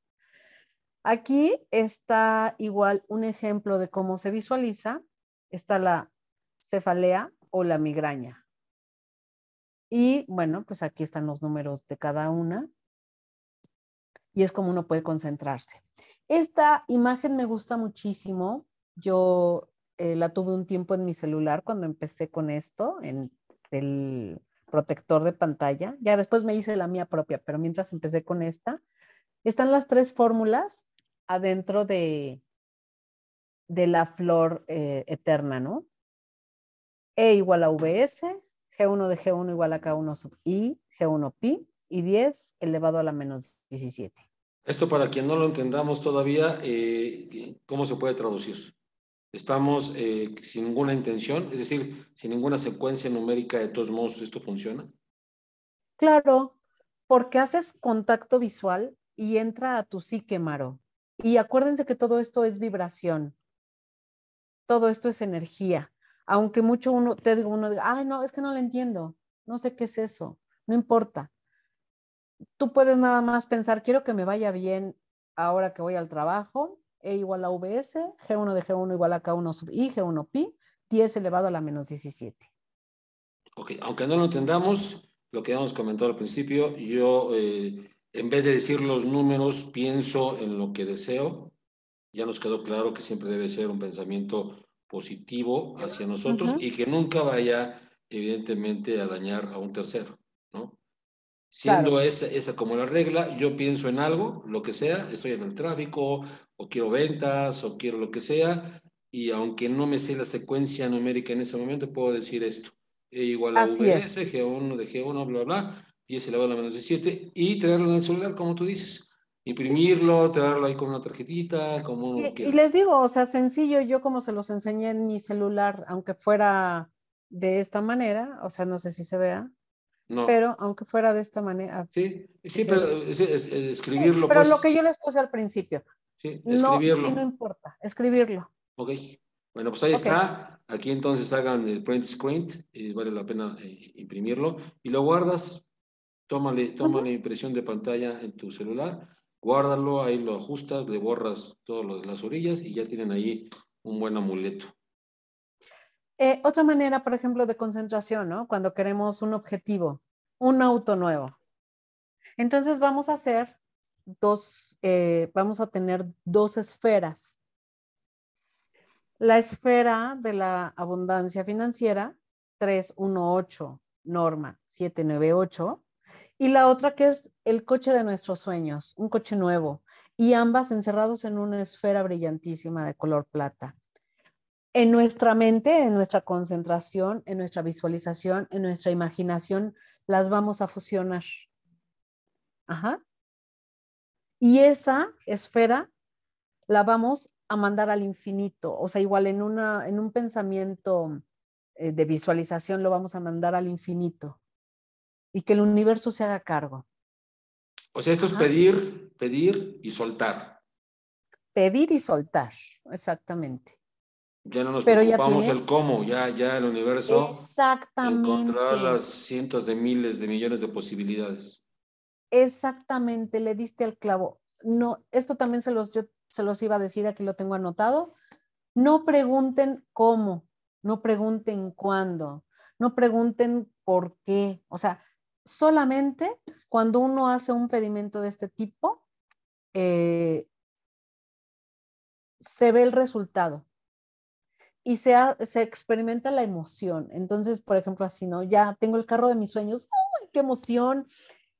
Aquí está igual un ejemplo de cómo se visualiza. Está la cefalea o la migraña. Y bueno, pues aquí están los números de cada una. Y es como uno puede concentrarse. Esta imagen me gusta muchísimo. Yo eh, la tuve un tiempo en mi celular cuando empecé con esto, en el protector de pantalla. Ya después me hice la mía propia, pero mientras empecé con esta, están las tres fórmulas adentro de, de la flor eh, eterna, ¿no? E igual a VS, G1 de G1 igual a K1 sub I, G1 pi, y 10 elevado a la menos 17. Esto para quien no lo entendamos todavía, eh, ¿cómo se puede traducir? Estamos eh, sin ninguna intención, es decir, sin ninguna secuencia numérica, de todos modos, ¿esto funciona? Claro, porque haces contacto visual y entra a tu psique, Y acuérdense que todo esto es vibración, todo esto es energía aunque mucho uno, te digo, uno diga, ay, no, es que no lo entiendo, no sé qué es eso, no importa. Tú puedes nada más pensar, quiero que me vaya bien ahora que voy al trabajo, E igual a VS, G1 de G1 igual a K1 sub I, G1 pi, 10 elevado a la menos 17. Ok, aunque no lo entendamos, lo que hemos comentado al principio, yo eh, en vez de decir los números, pienso en lo que deseo. Ya nos quedó claro que siempre debe ser un pensamiento positivo hacia nosotros y que nunca vaya, evidentemente, a dañar a un tercero, ¿no? Siendo esa, esa como la regla, yo pienso en algo, lo que sea, estoy en el tráfico, o quiero ventas, o quiero lo que sea, y aunque no me sé la secuencia numérica en ese momento, puedo decir esto. E igual a VS, G1 de G1, bla, bla, 10 elevado a la menos 17, y traerlo en el celular, como tú dices imprimirlo, darlo ahí con una tarjetita, como y, les digo, o sea, sencillo, yo como se los enseñé en mi celular, aunque fuera de esta manera, o sea, no sé si se vea, no. pero aunque fuera de esta manera. Sí, sí, eh, pero escribirlo. pero pues. lo que yo les puse al principio. Sí, escribirlo. No, sí, no importa, escribirlo. Ok, bueno, pues ahí está. Aquí entonces hagan el print screen, y eh, vale la pena eh, imprimirlo, y lo guardas, tómale, tómale impresión de pantalla en tu celular guárdalo, ahí lo ajustas, le borras todo lo de las orillas y ya tienen ahí un buen amuleto. Eh, otra manera, por ejemplo, de concentración, ¿no? Cuando queremos un objetivo, un auto nuevo. Entonces vamos a hacer dos, eh, vamos a tener dos esferas. La esfera de la abundancia financiera, 318, norma 798, y la otra que es el coche de nuestros sueños, un coche nuevo, y ambas encerrados en una esfera brillantísima de color plata. En nuestra mente, en nuestra concentración, en nuestra visualización, en nuestra imaginación, las vamos a fusionar. Ajá. Y esa esfera la vamos a mandar al infinito, o sea, igual en, en un pensamiento eh, de visualización lo vamos a mandar al infinito y que el universo se haga cargo. O sea, esto es pedir, pedir y soltar. Pedir y soltar, exactamente. Ya no nos preocupamos el cómo, ya, ya el universo Exactamente. Encontrar las cientos de miles de millones de posibilidades. Exactamente, le diste al clavo. No, esto también se los, se los iba a decir, aquí lo tengo anotado. No pregunten cómo, no pregunten cuándo, no pregunten por qué. O sea, solamente cuando uno hace un pedimento de este tipo, eh, se ve el resultado y se, se, experimenta la emoción. Entonces, por ejemplo, así, ¿no? Ya tengo el carro de mis sueños, ¡ay, qué emoción!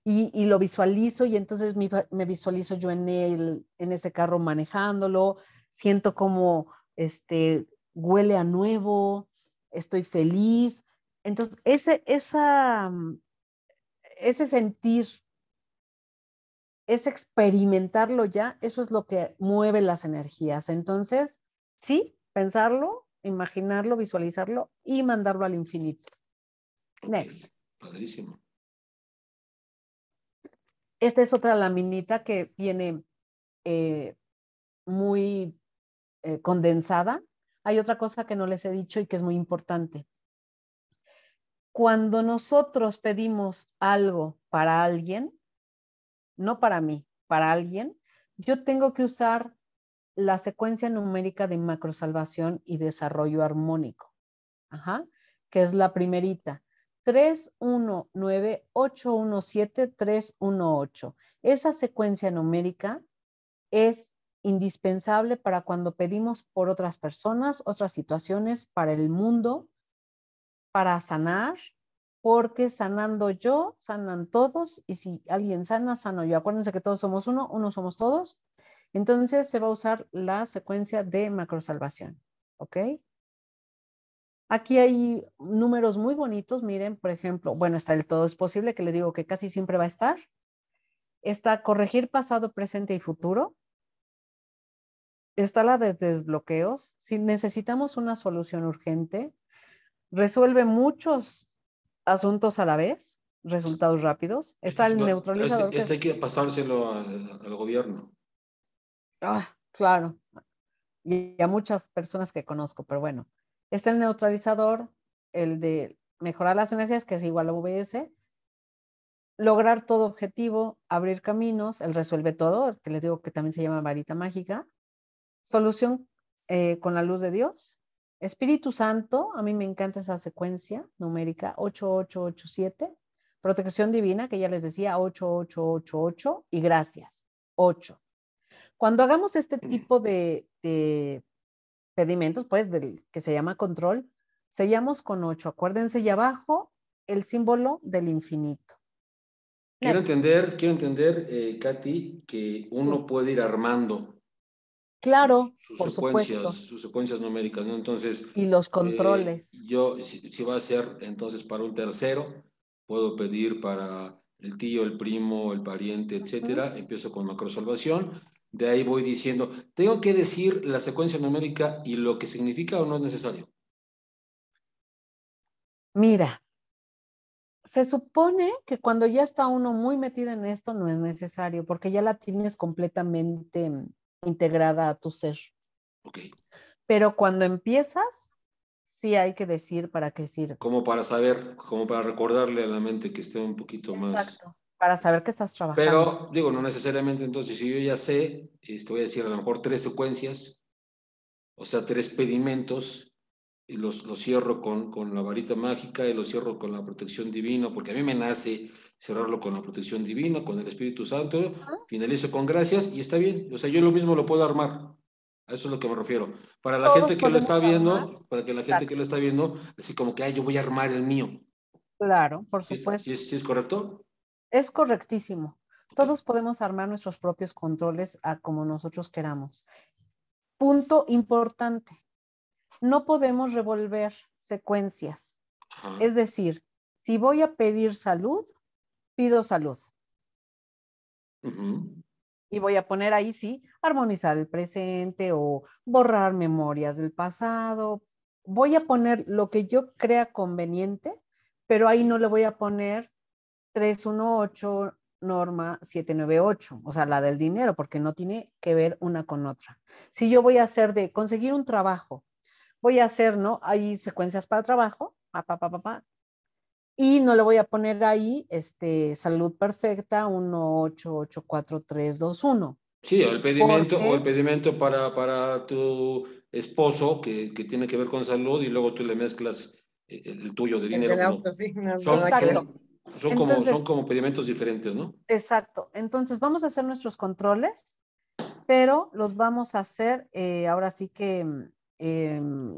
Y, lo visualizo y entonces me, visualizo yo en, en ese carro manejándolo, siento como este, huele a nuevo, estoy feliz. Entonces, ese, esa ese sentir, ese experimentarlo ya, eso es lo que mueve las energías. Entonces, sí, pensarlo, imaginarlo, visualizarlo y mandarlo al infinito. Next. Padrísimo. Esta es otra laminita que viene eh, muy eh, condensada. Hay otra cosa que no les he dicho y que es muy importante cuando nosotros pedimos algo para alguien, no para mí, para alguien, yo tengo que usar la secuencia numérica de macrosalvación y desarrollo armónico, Ajá, que es la primerita. 319817318. 318 Esa secuencia numérica es indispensable para cuando pedimos por otras personas, otras situaciones, para el mundo, para sanar, porque sanando yo, sanan todos, y si alguien sana, sano yo. Acuérdense que todos somos uno, uno somos todos. Entonces se va a usar la secuencia de macrosalvación, ¿ok? Aquí hay números muy bonitos, miren, por ejemplo, bueno, está el todo es posible, que les digo que casi siempre va a estar. Está corregir pasado, presente y futuro, está la de desbloqueos. Si necesitamos una solución urgente, resuelve muchos asuntos a la vez, resultados rápidos. Este está el neutralizador. Este, este, hay que pasárselo al gobierno. Ah, claro. Y a muchas personas que conozco, pero bueno. Está el neutralizador, el de mejorar las energías, que es igual a VS, lograr todo objetivo, abrir caminos, el resuelve todo, que les digo que también se llama varita mágica, solución eh, con la luz de Dios, Espíritu Santo, a mí me encanta esa secuencia numérica 8887. Protección divina, que ya les decía, 8888 y gracias, 8. Cuando hagamos este mm. tipo de, pedimentos, pues, del que se llama control, sellamos con 8. Acuérdense, y abajo el símbolo del infinito. Quiero entender, quiero entender, eh, Katy, que uno puede ir armando Claro, sus, por secuencias, supuesto. Sus secuencias numéricas, ¿no? Entonces. Y los eh, controles. yo, si, va a ser entonces para un tercero, puedo pedir para el tío, el primo, el pariente, etcétera. Empiezo con macrosalvación. De ahí voy diciendo, tengo que decir la secuencia numérica y lo que significa o no es necesario. Mira, se supone que cuando ya está uno muy metido en esto no es necesario, porque ya la tienes completamente integrada a tu ser. Okay. Pero cuando empiezas, sí hay que decir para qué sirve. Como para saber, como para recordarle a la mente que esté un poquito más. Exacto, para saber que estás trabajando. Pero digo, no necesariamente entonces, si yo ya sé, esto voy a decir a lo mejor tres secuencias, o sea, tres pedimentos, y los, los cierro con, con la varita mágica y los cierro con la protección divina, porque a mí me nace cerrarlo con la protección divina, con el Espíritu Santo, finalizo con gracias y está bien. O sea, yo lo mismo lo puedo armar. A eso es lo que me refiero. Para la gente que lo está viendo, para que la gente que lo está viendo, así como que, ay, yo voy a armar el mío. Claro, por supuesto. ¿Sí, es, sí es correcto? Es correctísimo. Todos podemos armar nuestros propios controles a como nosotros queramos. Punto importante. No podemos revolver secuencias. Es decir, si voy a pedir salud, pido salud. Y voy a poner ahí, sí, armonizar el presente o borrar memorias del pasado. Voy a poner lo que yo crea conveniente, pero ahí no le voy a poner 318 norma 798, o sea, la del dinero, porque no tiene que ver una con otra. Si yo voy a hacer de conseguir un trabajo, voy a hacer, ¿no? Hay secuencias para trabajo, y no le voy a poner ahí este, salud perfecta 1884321. Sí, el pedimento, o el pedimento para, tu esposo que, que, tiene que ver con salud y luego tú le mezclas eh, el, tuyo de dinero. son, como, son como pedimentos diferentes, ¿no? Exacto. Entonces vamos a hacer nuestros controles, pero los vamos a hacer eh, ahora sí que... Em,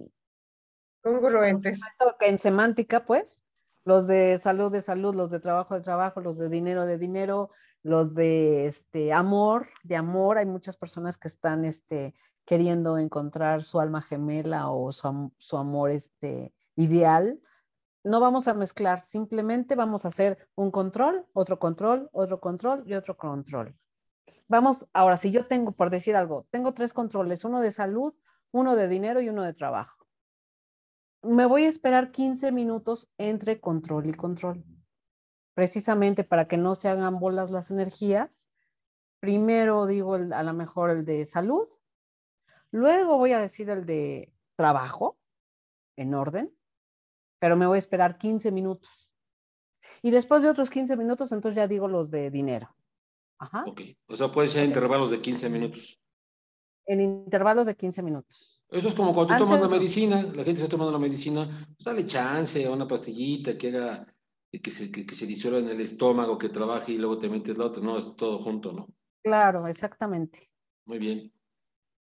Congruentes. En semántica, pues los de salud de salud, los de trabajo de trabajo, los de dinero de dinero, los de este, amor de amor. Hay muchas personas que están este, queriendo encontrar su alma gemela o su, amor este, ideal. No vamos a mezclar, simplemente vamos a hacer un control, otro control, otro control y otro control. Vamos, ahora si yo tengo, por decir algo, tengo tres controles, uno de salud, uno de dinero y uno de trabajo me voy a esperar 15 minutos entre control y control. Precisamente para que no se hagan bolas las energías. Primero digo el, a lo mejor el de salud, luego voy a decir el de trabajo, en orden, pero me voy a esperar 15 minutos. Y después de otros 15 minutos, entonces ya digo los de dinero. Ajá. Okay. O sea, puede ser intervalos de 15 minutos. En intervalos de 15 minutos. Eso es como cuando tú tomas la medicina, la gente está tomando la medicina, pues, dale chance a una pastillita que haga, eh, que se, que, se disuelva en el estómago, que trabaje y luego te metes la otra, no, es todo junto, ¿no? Claro, exactamente. Muy bien.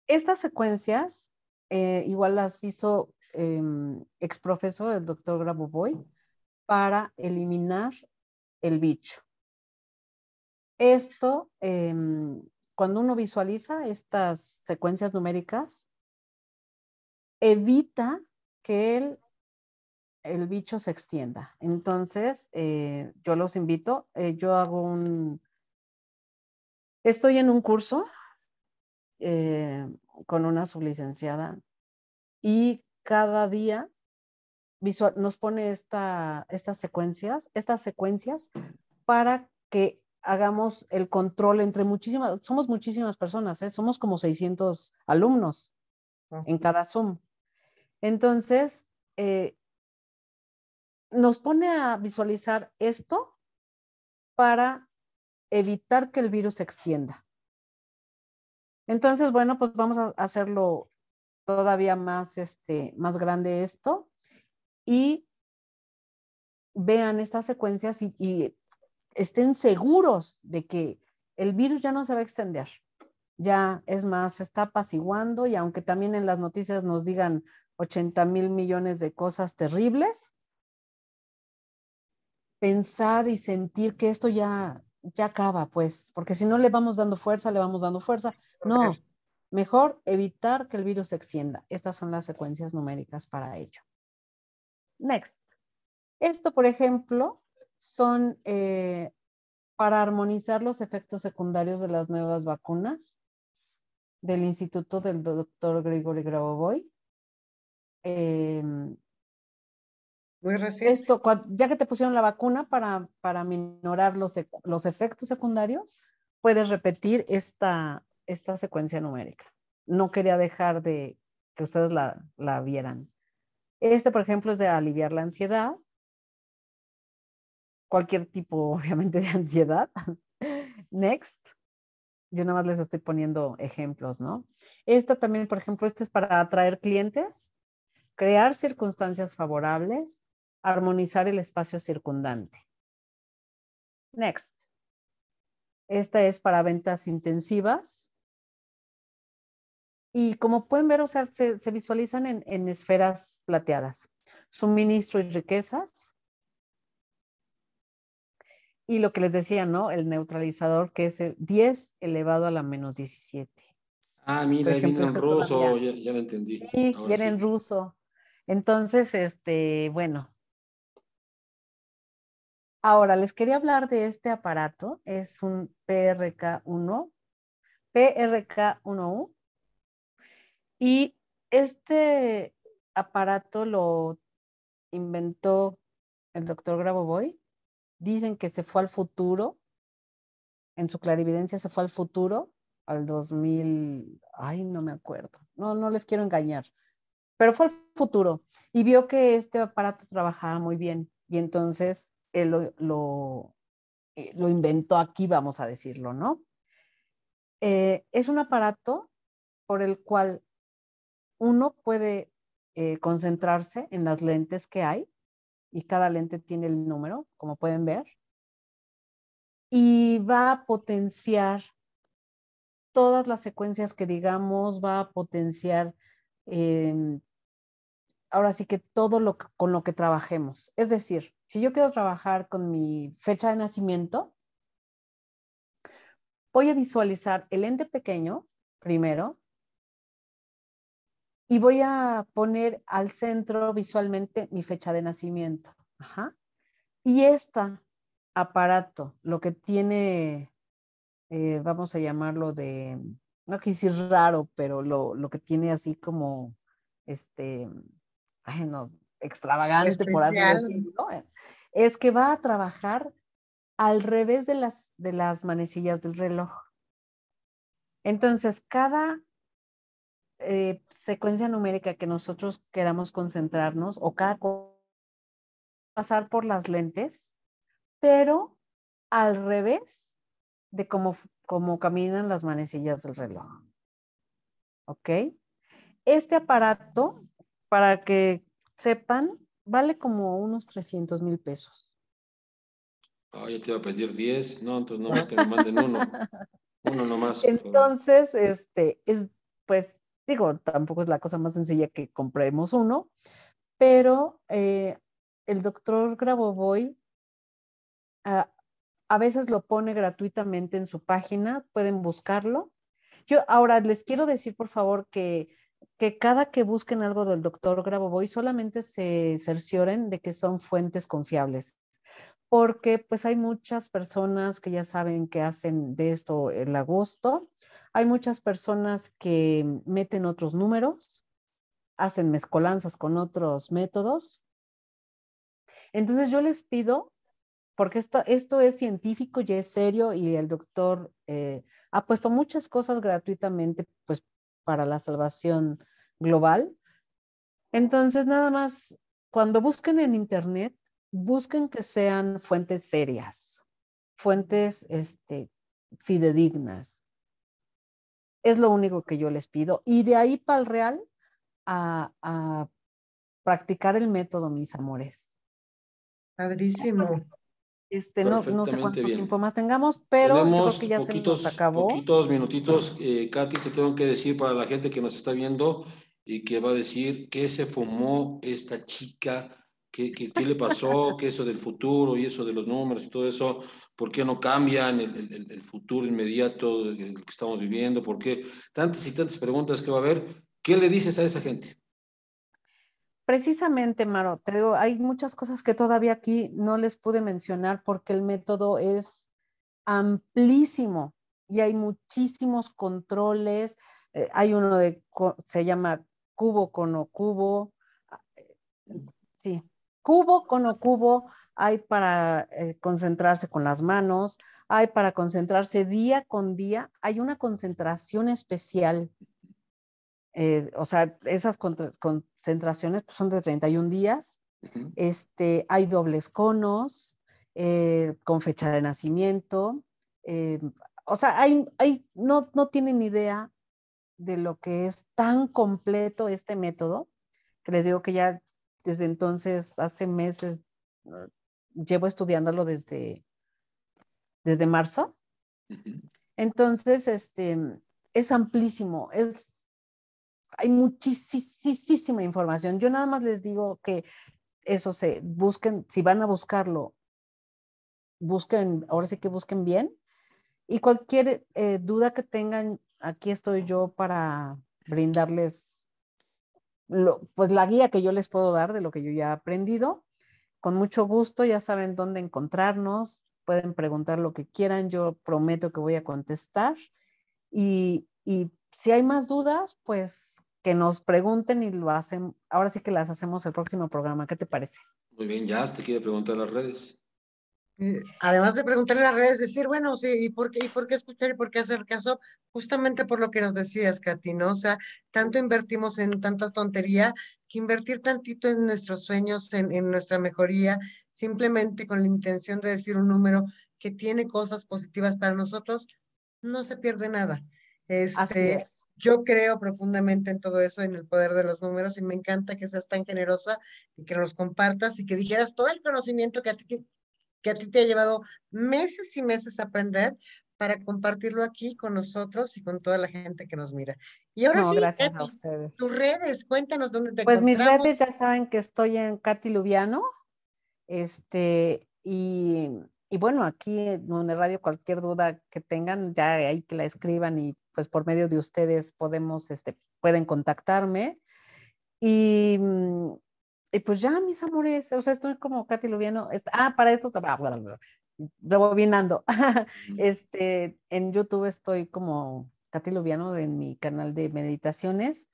Estas secuencias, eh, igual las hizo eh, em, ex profesor, el doctor Boy, para eliminar el bicho. Esto, em, cuando uno visualiza estas secuencias numéricas, evita que el, el bicho se extienda. Entonces, eh, yo los invito, eh, yo hago un, estoy en un curso eh, con una sublicenciada y cada día visual, nos pone esta, estas secuencias, estas secuencias para que hagamos el control entre muchísimas, somos muchísimas personas, somos como 600 alumnos en cada Zoom. Entonces, eh, nos pone a visualizar esto para evitar que el virus se extienda. Entonces, bueno, pues vamos a hacerlo todavía más, este, más grande esto y vean estas secuencias y, y estén seguros de que el virus ya no se va a extender. Ya es más, se está apaciguando y aunque también en las noticias nos digan 80 mil millones de cosas terribles, pensar y sentir que esto ya, ya acaba, pues, porque si no le vamos dando fuerza, le vamos dando fuerza. No, mejor evitar que el virus se extienda. Estas son las secuencias numéricas para ello. Next. Esto, por ejemplo, son eh, para armonizar los efectos secundarios de las nuevas vacunas del Instituto del Dr. Grigori Grabovoi. Em, Muy reciente. Esto, ya que te pusieron la vacuna para, para minorar los, los efectos secundarios, puedes repetir esta, esta secuencia numérica. No quería dejar de que ustedes la, la vieran. Este, por ejemplo, es de aliviar la ansiedad. Cualquier tipo, [LAUGHS] obviamente, de ansiedad. [LAUGHS] Next. Yo nada más les estoy poniendo ejemplos, ¿no? Esta también, por ejemplo, este es para atraer clientes crear circunstancias favorables, armonizar el espacio circundante. Next. Esta es para ventas intensivas. Y como pueden ver, o sea, se, visualizan en, esferas plateadas. Suministro y riquezas. Y lo que les decía, ¿no? El neutralizador que es el 10 elevado a la menos 17. Ah, mira, viene en este ruso, ya, lo entendí. Sí, viene en ruso. Entonces, este, bueno. Ahora, les quería hablar de este aparato. Es un PRK1, PRK1U. Y este aparato lo inventó el doctor Grabovoy. Dicen que se fue al futuro. En su clarividencia se fue al futuro, al 2000. Ay, no me acuerdo. No, no les quiero engañar pero fue el futuro y vio que este aparato trabajaba muy bien y entonces él lo, lo, eh, inventó aquí, vamos a decirlo, ¿no? Eh, es un aparato por el cual uno puede eh, concentrarse en las lentes que hay y cada lente tiene el número, como pueden ver, y va a potenciar todas las secuencias que digamos, va a potenciar Em, ahora sí que todo lo con lo que trabajemos. Es decir, si yo quiero trabajar con mi fecha de nacimiento, voy a visualizar el ente pequeño primero y voy a poner al centro visualmente mi fecha de nacimiento. Y este aparato, lo que tiene, eh, vamos a llamarlo de no quise decir raro, pero lo, lo, que tiene así como, este, extravagante, por así decirlo, eh, es que va a trabajar al revés de las, de las manecillas del reloj. Entonces, cada eh, secuencia numérica que nosotros queramos concentrarnos o cada pasar por las lentes, pero al revés de cómo como caminan las manecillas del reloj. ¿Ok? Este aparato, para que sepan, vale como unos 300 mil pesos. Ay, ah, yo te iba a pedir 10, no, entonces [LAUGHS] no, que me manden uno. Uno nomás. Entonces, este, es, pues, digo, tampoco es la cosa más sencilla que compremos uno, pero eh, el doctor Grabovoy a ah, a veces lo pone gratuitamente en su página, pueden buscarlo. Yo ahora les quiero decir, por favor, que, cada que busquen algo del doctor Grabovoi, solamente se cercioren de que son fuentes confiables porque pues hay muchas personas que ya saben que hacen de esto el agosto, hay muchas personas que meten otros números, hacen mezcolanzas con otros métodos. Entonces yo les pido porque esto, esto es científico y es serio y el doctor eh, ha puesto muchas cosas gratuitamente pues, para la salvación global. Entonces, nada más, cuando busquen en Internet, busquen que sean fuentes serias, fuentes este, fidedignas. Es lo único que yo les pido. Y de ahí para el real, a practicar el método, mis amores. Padrísimo. Este, no, no sé cuánto tiempo más tengamos, pero creo que ya se nos acabó. Poquitos minutitos, eh, Katy, te tengo que decir para la gente que nos está viendo y que va a decir qué se fumó esta chica, ¿Qué, qué, le pasó, qué eso del futuro y eso de los números y todo eso, por qué no cambian el, futuro inmediato que estamos viviendo, por qué tantas y tantas preguntas que va a haber. ¿Qué le dices a esa gente? Precisamente, Maro, te hay muchas cosas que todavía aquí no les pude mencionar porque el método es amplísimo y hay muchísimos controles. Eh, hay uno de, se llama cubo con o cubo. Ah, eh, sí, cubo con o cubo. Hay para eh, concentrarse con las manos, hay para concentrarse día con día. Hay una concentración especial eh, o sea, esas concentraciones pues, son de 31 días. este, hay dobles conos eh, con fecha de nacimiento. Eh, o sea, hay, hay, no, no tienen idea de lo que es tan completo este método, que les digo que ya desde entonces, hace meses, ah, llevo estudiándolo desde, desde marzo. Entonces, este, es amplísimo, es hay muchísima información. Yo nada más les digo que eso se busquen, si van a buscarlo, busquen, ahora sí que busquen bien. Y cualquier eh, duda que tengan, aquí estoy yo para brindarles pues la guía que yo les puedo dar de lo que yo ya he aprendido. Con mucho gusto, ya saben dónde encontrarnos, pueden preguntar lo que quieran, yo prometo que voy a contestar. y si hay más dudas, pues que nos pregunten y lo hacen. Ahora sí que las hacemos el próximo programa. ¿Qué te parece? Muy bien, ya te quiere preguntar las redes. Eh, además de preguntar en las redes, decir, bueno, sí, ¿y por, qué, ¿y por qué escuchar y por qué hacer caso? Justamente por lo que nos decías, Katy, ¿no? O sea, tanto invertimos en tanta tontería que invertir tantito en nuestros sueños, en nuestra mejoría, simplemente con la intención de decir un número que tiene cosas positivas para nosotros, no se pierde nada. Este, Yo creo profundamente en todo eso, en el poder de los números, y me encanta que seas tan generosa y que los compartas y que dijeras todo el conocimiento que a ti, que a ti te ha llevado meses y meses aprender para compartirlo aquí con nosotros y con toda la gente que nos mira. Y ahora sí, gracias a ustedes. tus redes, cuéntanos dónde te Pues mis redes ya saben que estoy en Katy Lubiano, este, y, bueno, aquí en Radio cualquier duda que tengan, ya ahí que la escriban y pues por medio de ustedes podemos, este, pueden contactarme. Mm, y, pues ya, mis amores, o sea, estoy como Katy Lubiano, ah, para esto, ah, rebobinando, [LAUGHS] este, en YouTube estoy como Katy Lubiano en mi canal de meditaciones.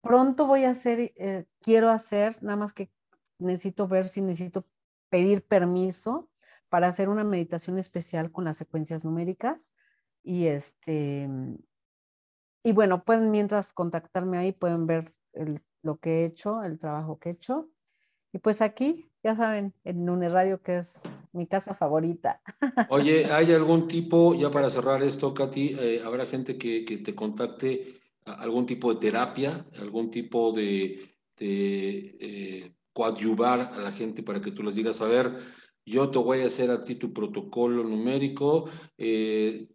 Pronto voy a hacer, eh, quiero hacer, nada más que necesito ver si necesito pedir permiso para hacer una meditación especial con las secuencias numéricas y este, mm, y bueno, pueden mientras contactarme ahí, pueden ver el, lo que he hecho, el trabajo que he hecho. Y pues aquí, ya saben, en Nune Radio, que es mi casa favorita. Oye, [LAUGHS] ¿hay algún tipo, ya para cerrar esto, Katy, eh, habrá gente que, que, te contacte algún tipo de terapia, algún tipo de, eh, coadyuvar a la gente para que tú les digas, a ver, yo te voy a hacer a ti tu protocolo numérico, eh,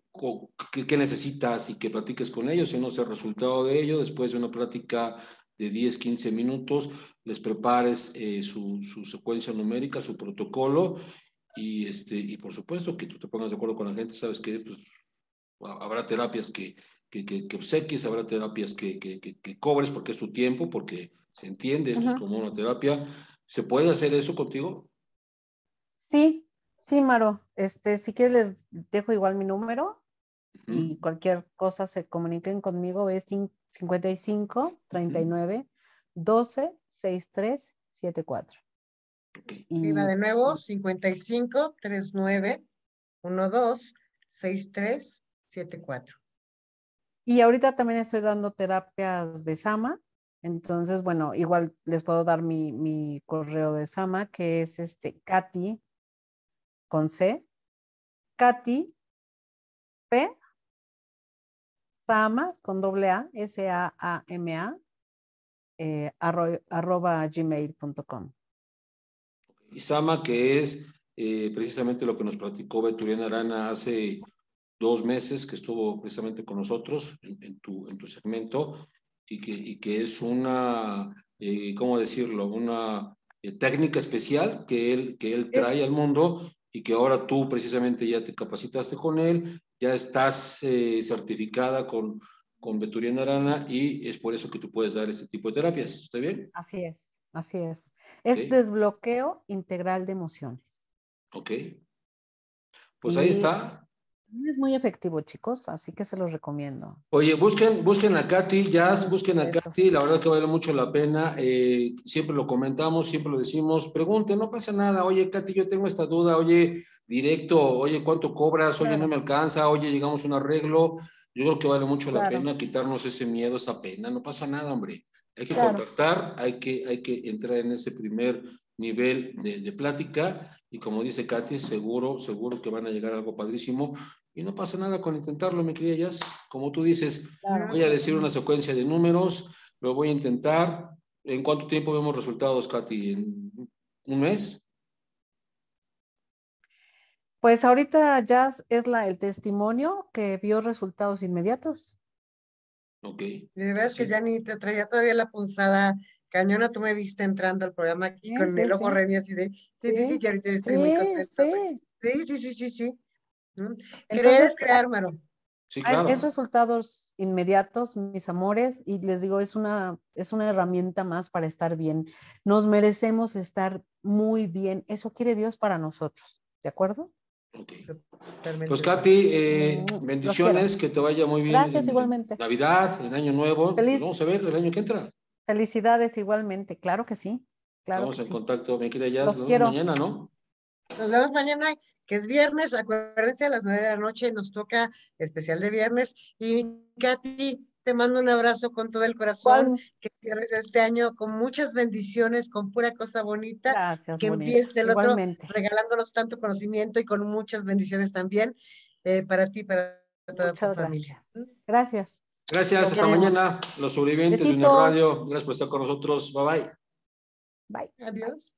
qué, necesitas y que platiques con ellos. Si no es el resultado de ello, después de una práctica de 10, 15 minutos, les prepares eh, su, su, secuencia numérica, su protocolo y, este, y por supuesto que tú te pongas de acuerdo con la gente, sabes que pues, habrá terapias que, que, que, obsequies, habrá terapias que, que, cobres porque es tu tiempo, porque se entiende, esto es como una terapia. ¿Se puede hacer eso contigo? Sí, sí, Maro. Este, sí que les dejo igual mi número y cualquier cosa se comuniquen conmigo, es 55 39 12 63 74. Y Viva de nuevo, 55 39 12 63 74. Y ahorita también estoy dando terapias de Sama. Entonces, bueno, igual les puedo dar mi, mi correo de Sama, que es este Katy con C. Katy P Sama, con doble A, S-A-A-M-A, eh, arroba gmail.com. Y Sama, que es eh, precisamente lo que nos platicó Beturiana Arana hace dos meses, que estuvo precisamente con nosotros en, tu, segmento, y que, que es una, eh, ¿cómo decirlo? Una técnica especial que él, que él trae al mundo y que ahora tú precisamente ya te capacitaste con él, ya estás eh, certificada con, con Beturiana Arana y es por eso que tú puedes dar este tipo de terapias. ¿Está bien? Así es, así es. Es desbloqueo integral de emociones. Ok. Pues ahí está. Es muy efectivo, chicos, así que se los recomiendo. Oye, busquen, busquen a Katy, Jazz, busquen a Katy, la verdad que vale mucho la pena. Eh, siempre lo comentamos, siempre lo decimos. Pregunten, no pasa nada. Oye, Katy, yo tengo esta duda. Oye, directo, oye, ¿cuánto cobras? Oye, no me alcanza. Oye, llegamos a un arreglo. Yo creo que vale mucho la pena quitarnos ese miedo, esa pena. No pasa nada, hombre. Hay que contactar, hay que, hay que entrar en ese primer nivel de, de, plática y como dice Katy, seguro, seguro que van a llegar algo padrísimo y no pasa nada con intentarlo, mi querida Jazz. Como tú dices, voy a decir una secuencia de números, lo voy a intentar. ¿En cuánto tiempo vemos resultados, Katy? ¿En un mes? Pues ahorita Jazz es la, el testimonio que vio resultados inmediatos. Ok. De verdad que ya ni te traía todavía la punzada Cañona, tú me viste entrando al programa aquí con el ojo sí. así de, sí, sí, estoy muy Sí, sí, sí, sí, sí. es ah, resultados inmediatos, mis amores, y les digo, es una, es una herramienta más para estar bien. Nos merecemos estar muy bien. Eso quiere Dios para nosotros, ¿de acuerdo? Pues Katy, eh, mm, bendiciones, que te vaya muy bien. Gracias igualmente. Navidad, el año nuevo. Feliz. Vamos a ver el año que entra. Felicidades igualmente, claro que sí. Claro Estamos en contacto, mi querida Mañana, ¿no? Nos vemos mañana, que es viernes. Acuérdense, a las nueve de la noche nos toca especial de viernes. Y Katy, te mando un abrazo con todo el corazón. Que cierres este año con muchas bendiciones, con pura cosa bonita. Gracias, que empiece el otro regalándonos tanto conocimiento y con muchas bendiciones también eh, para ti, para toda tu familia. Gracias. Gracias, hasta mañana, los sobrevivientes de una radio. Gracias por estar con nosotros. Bye bye. Bye. Adiós.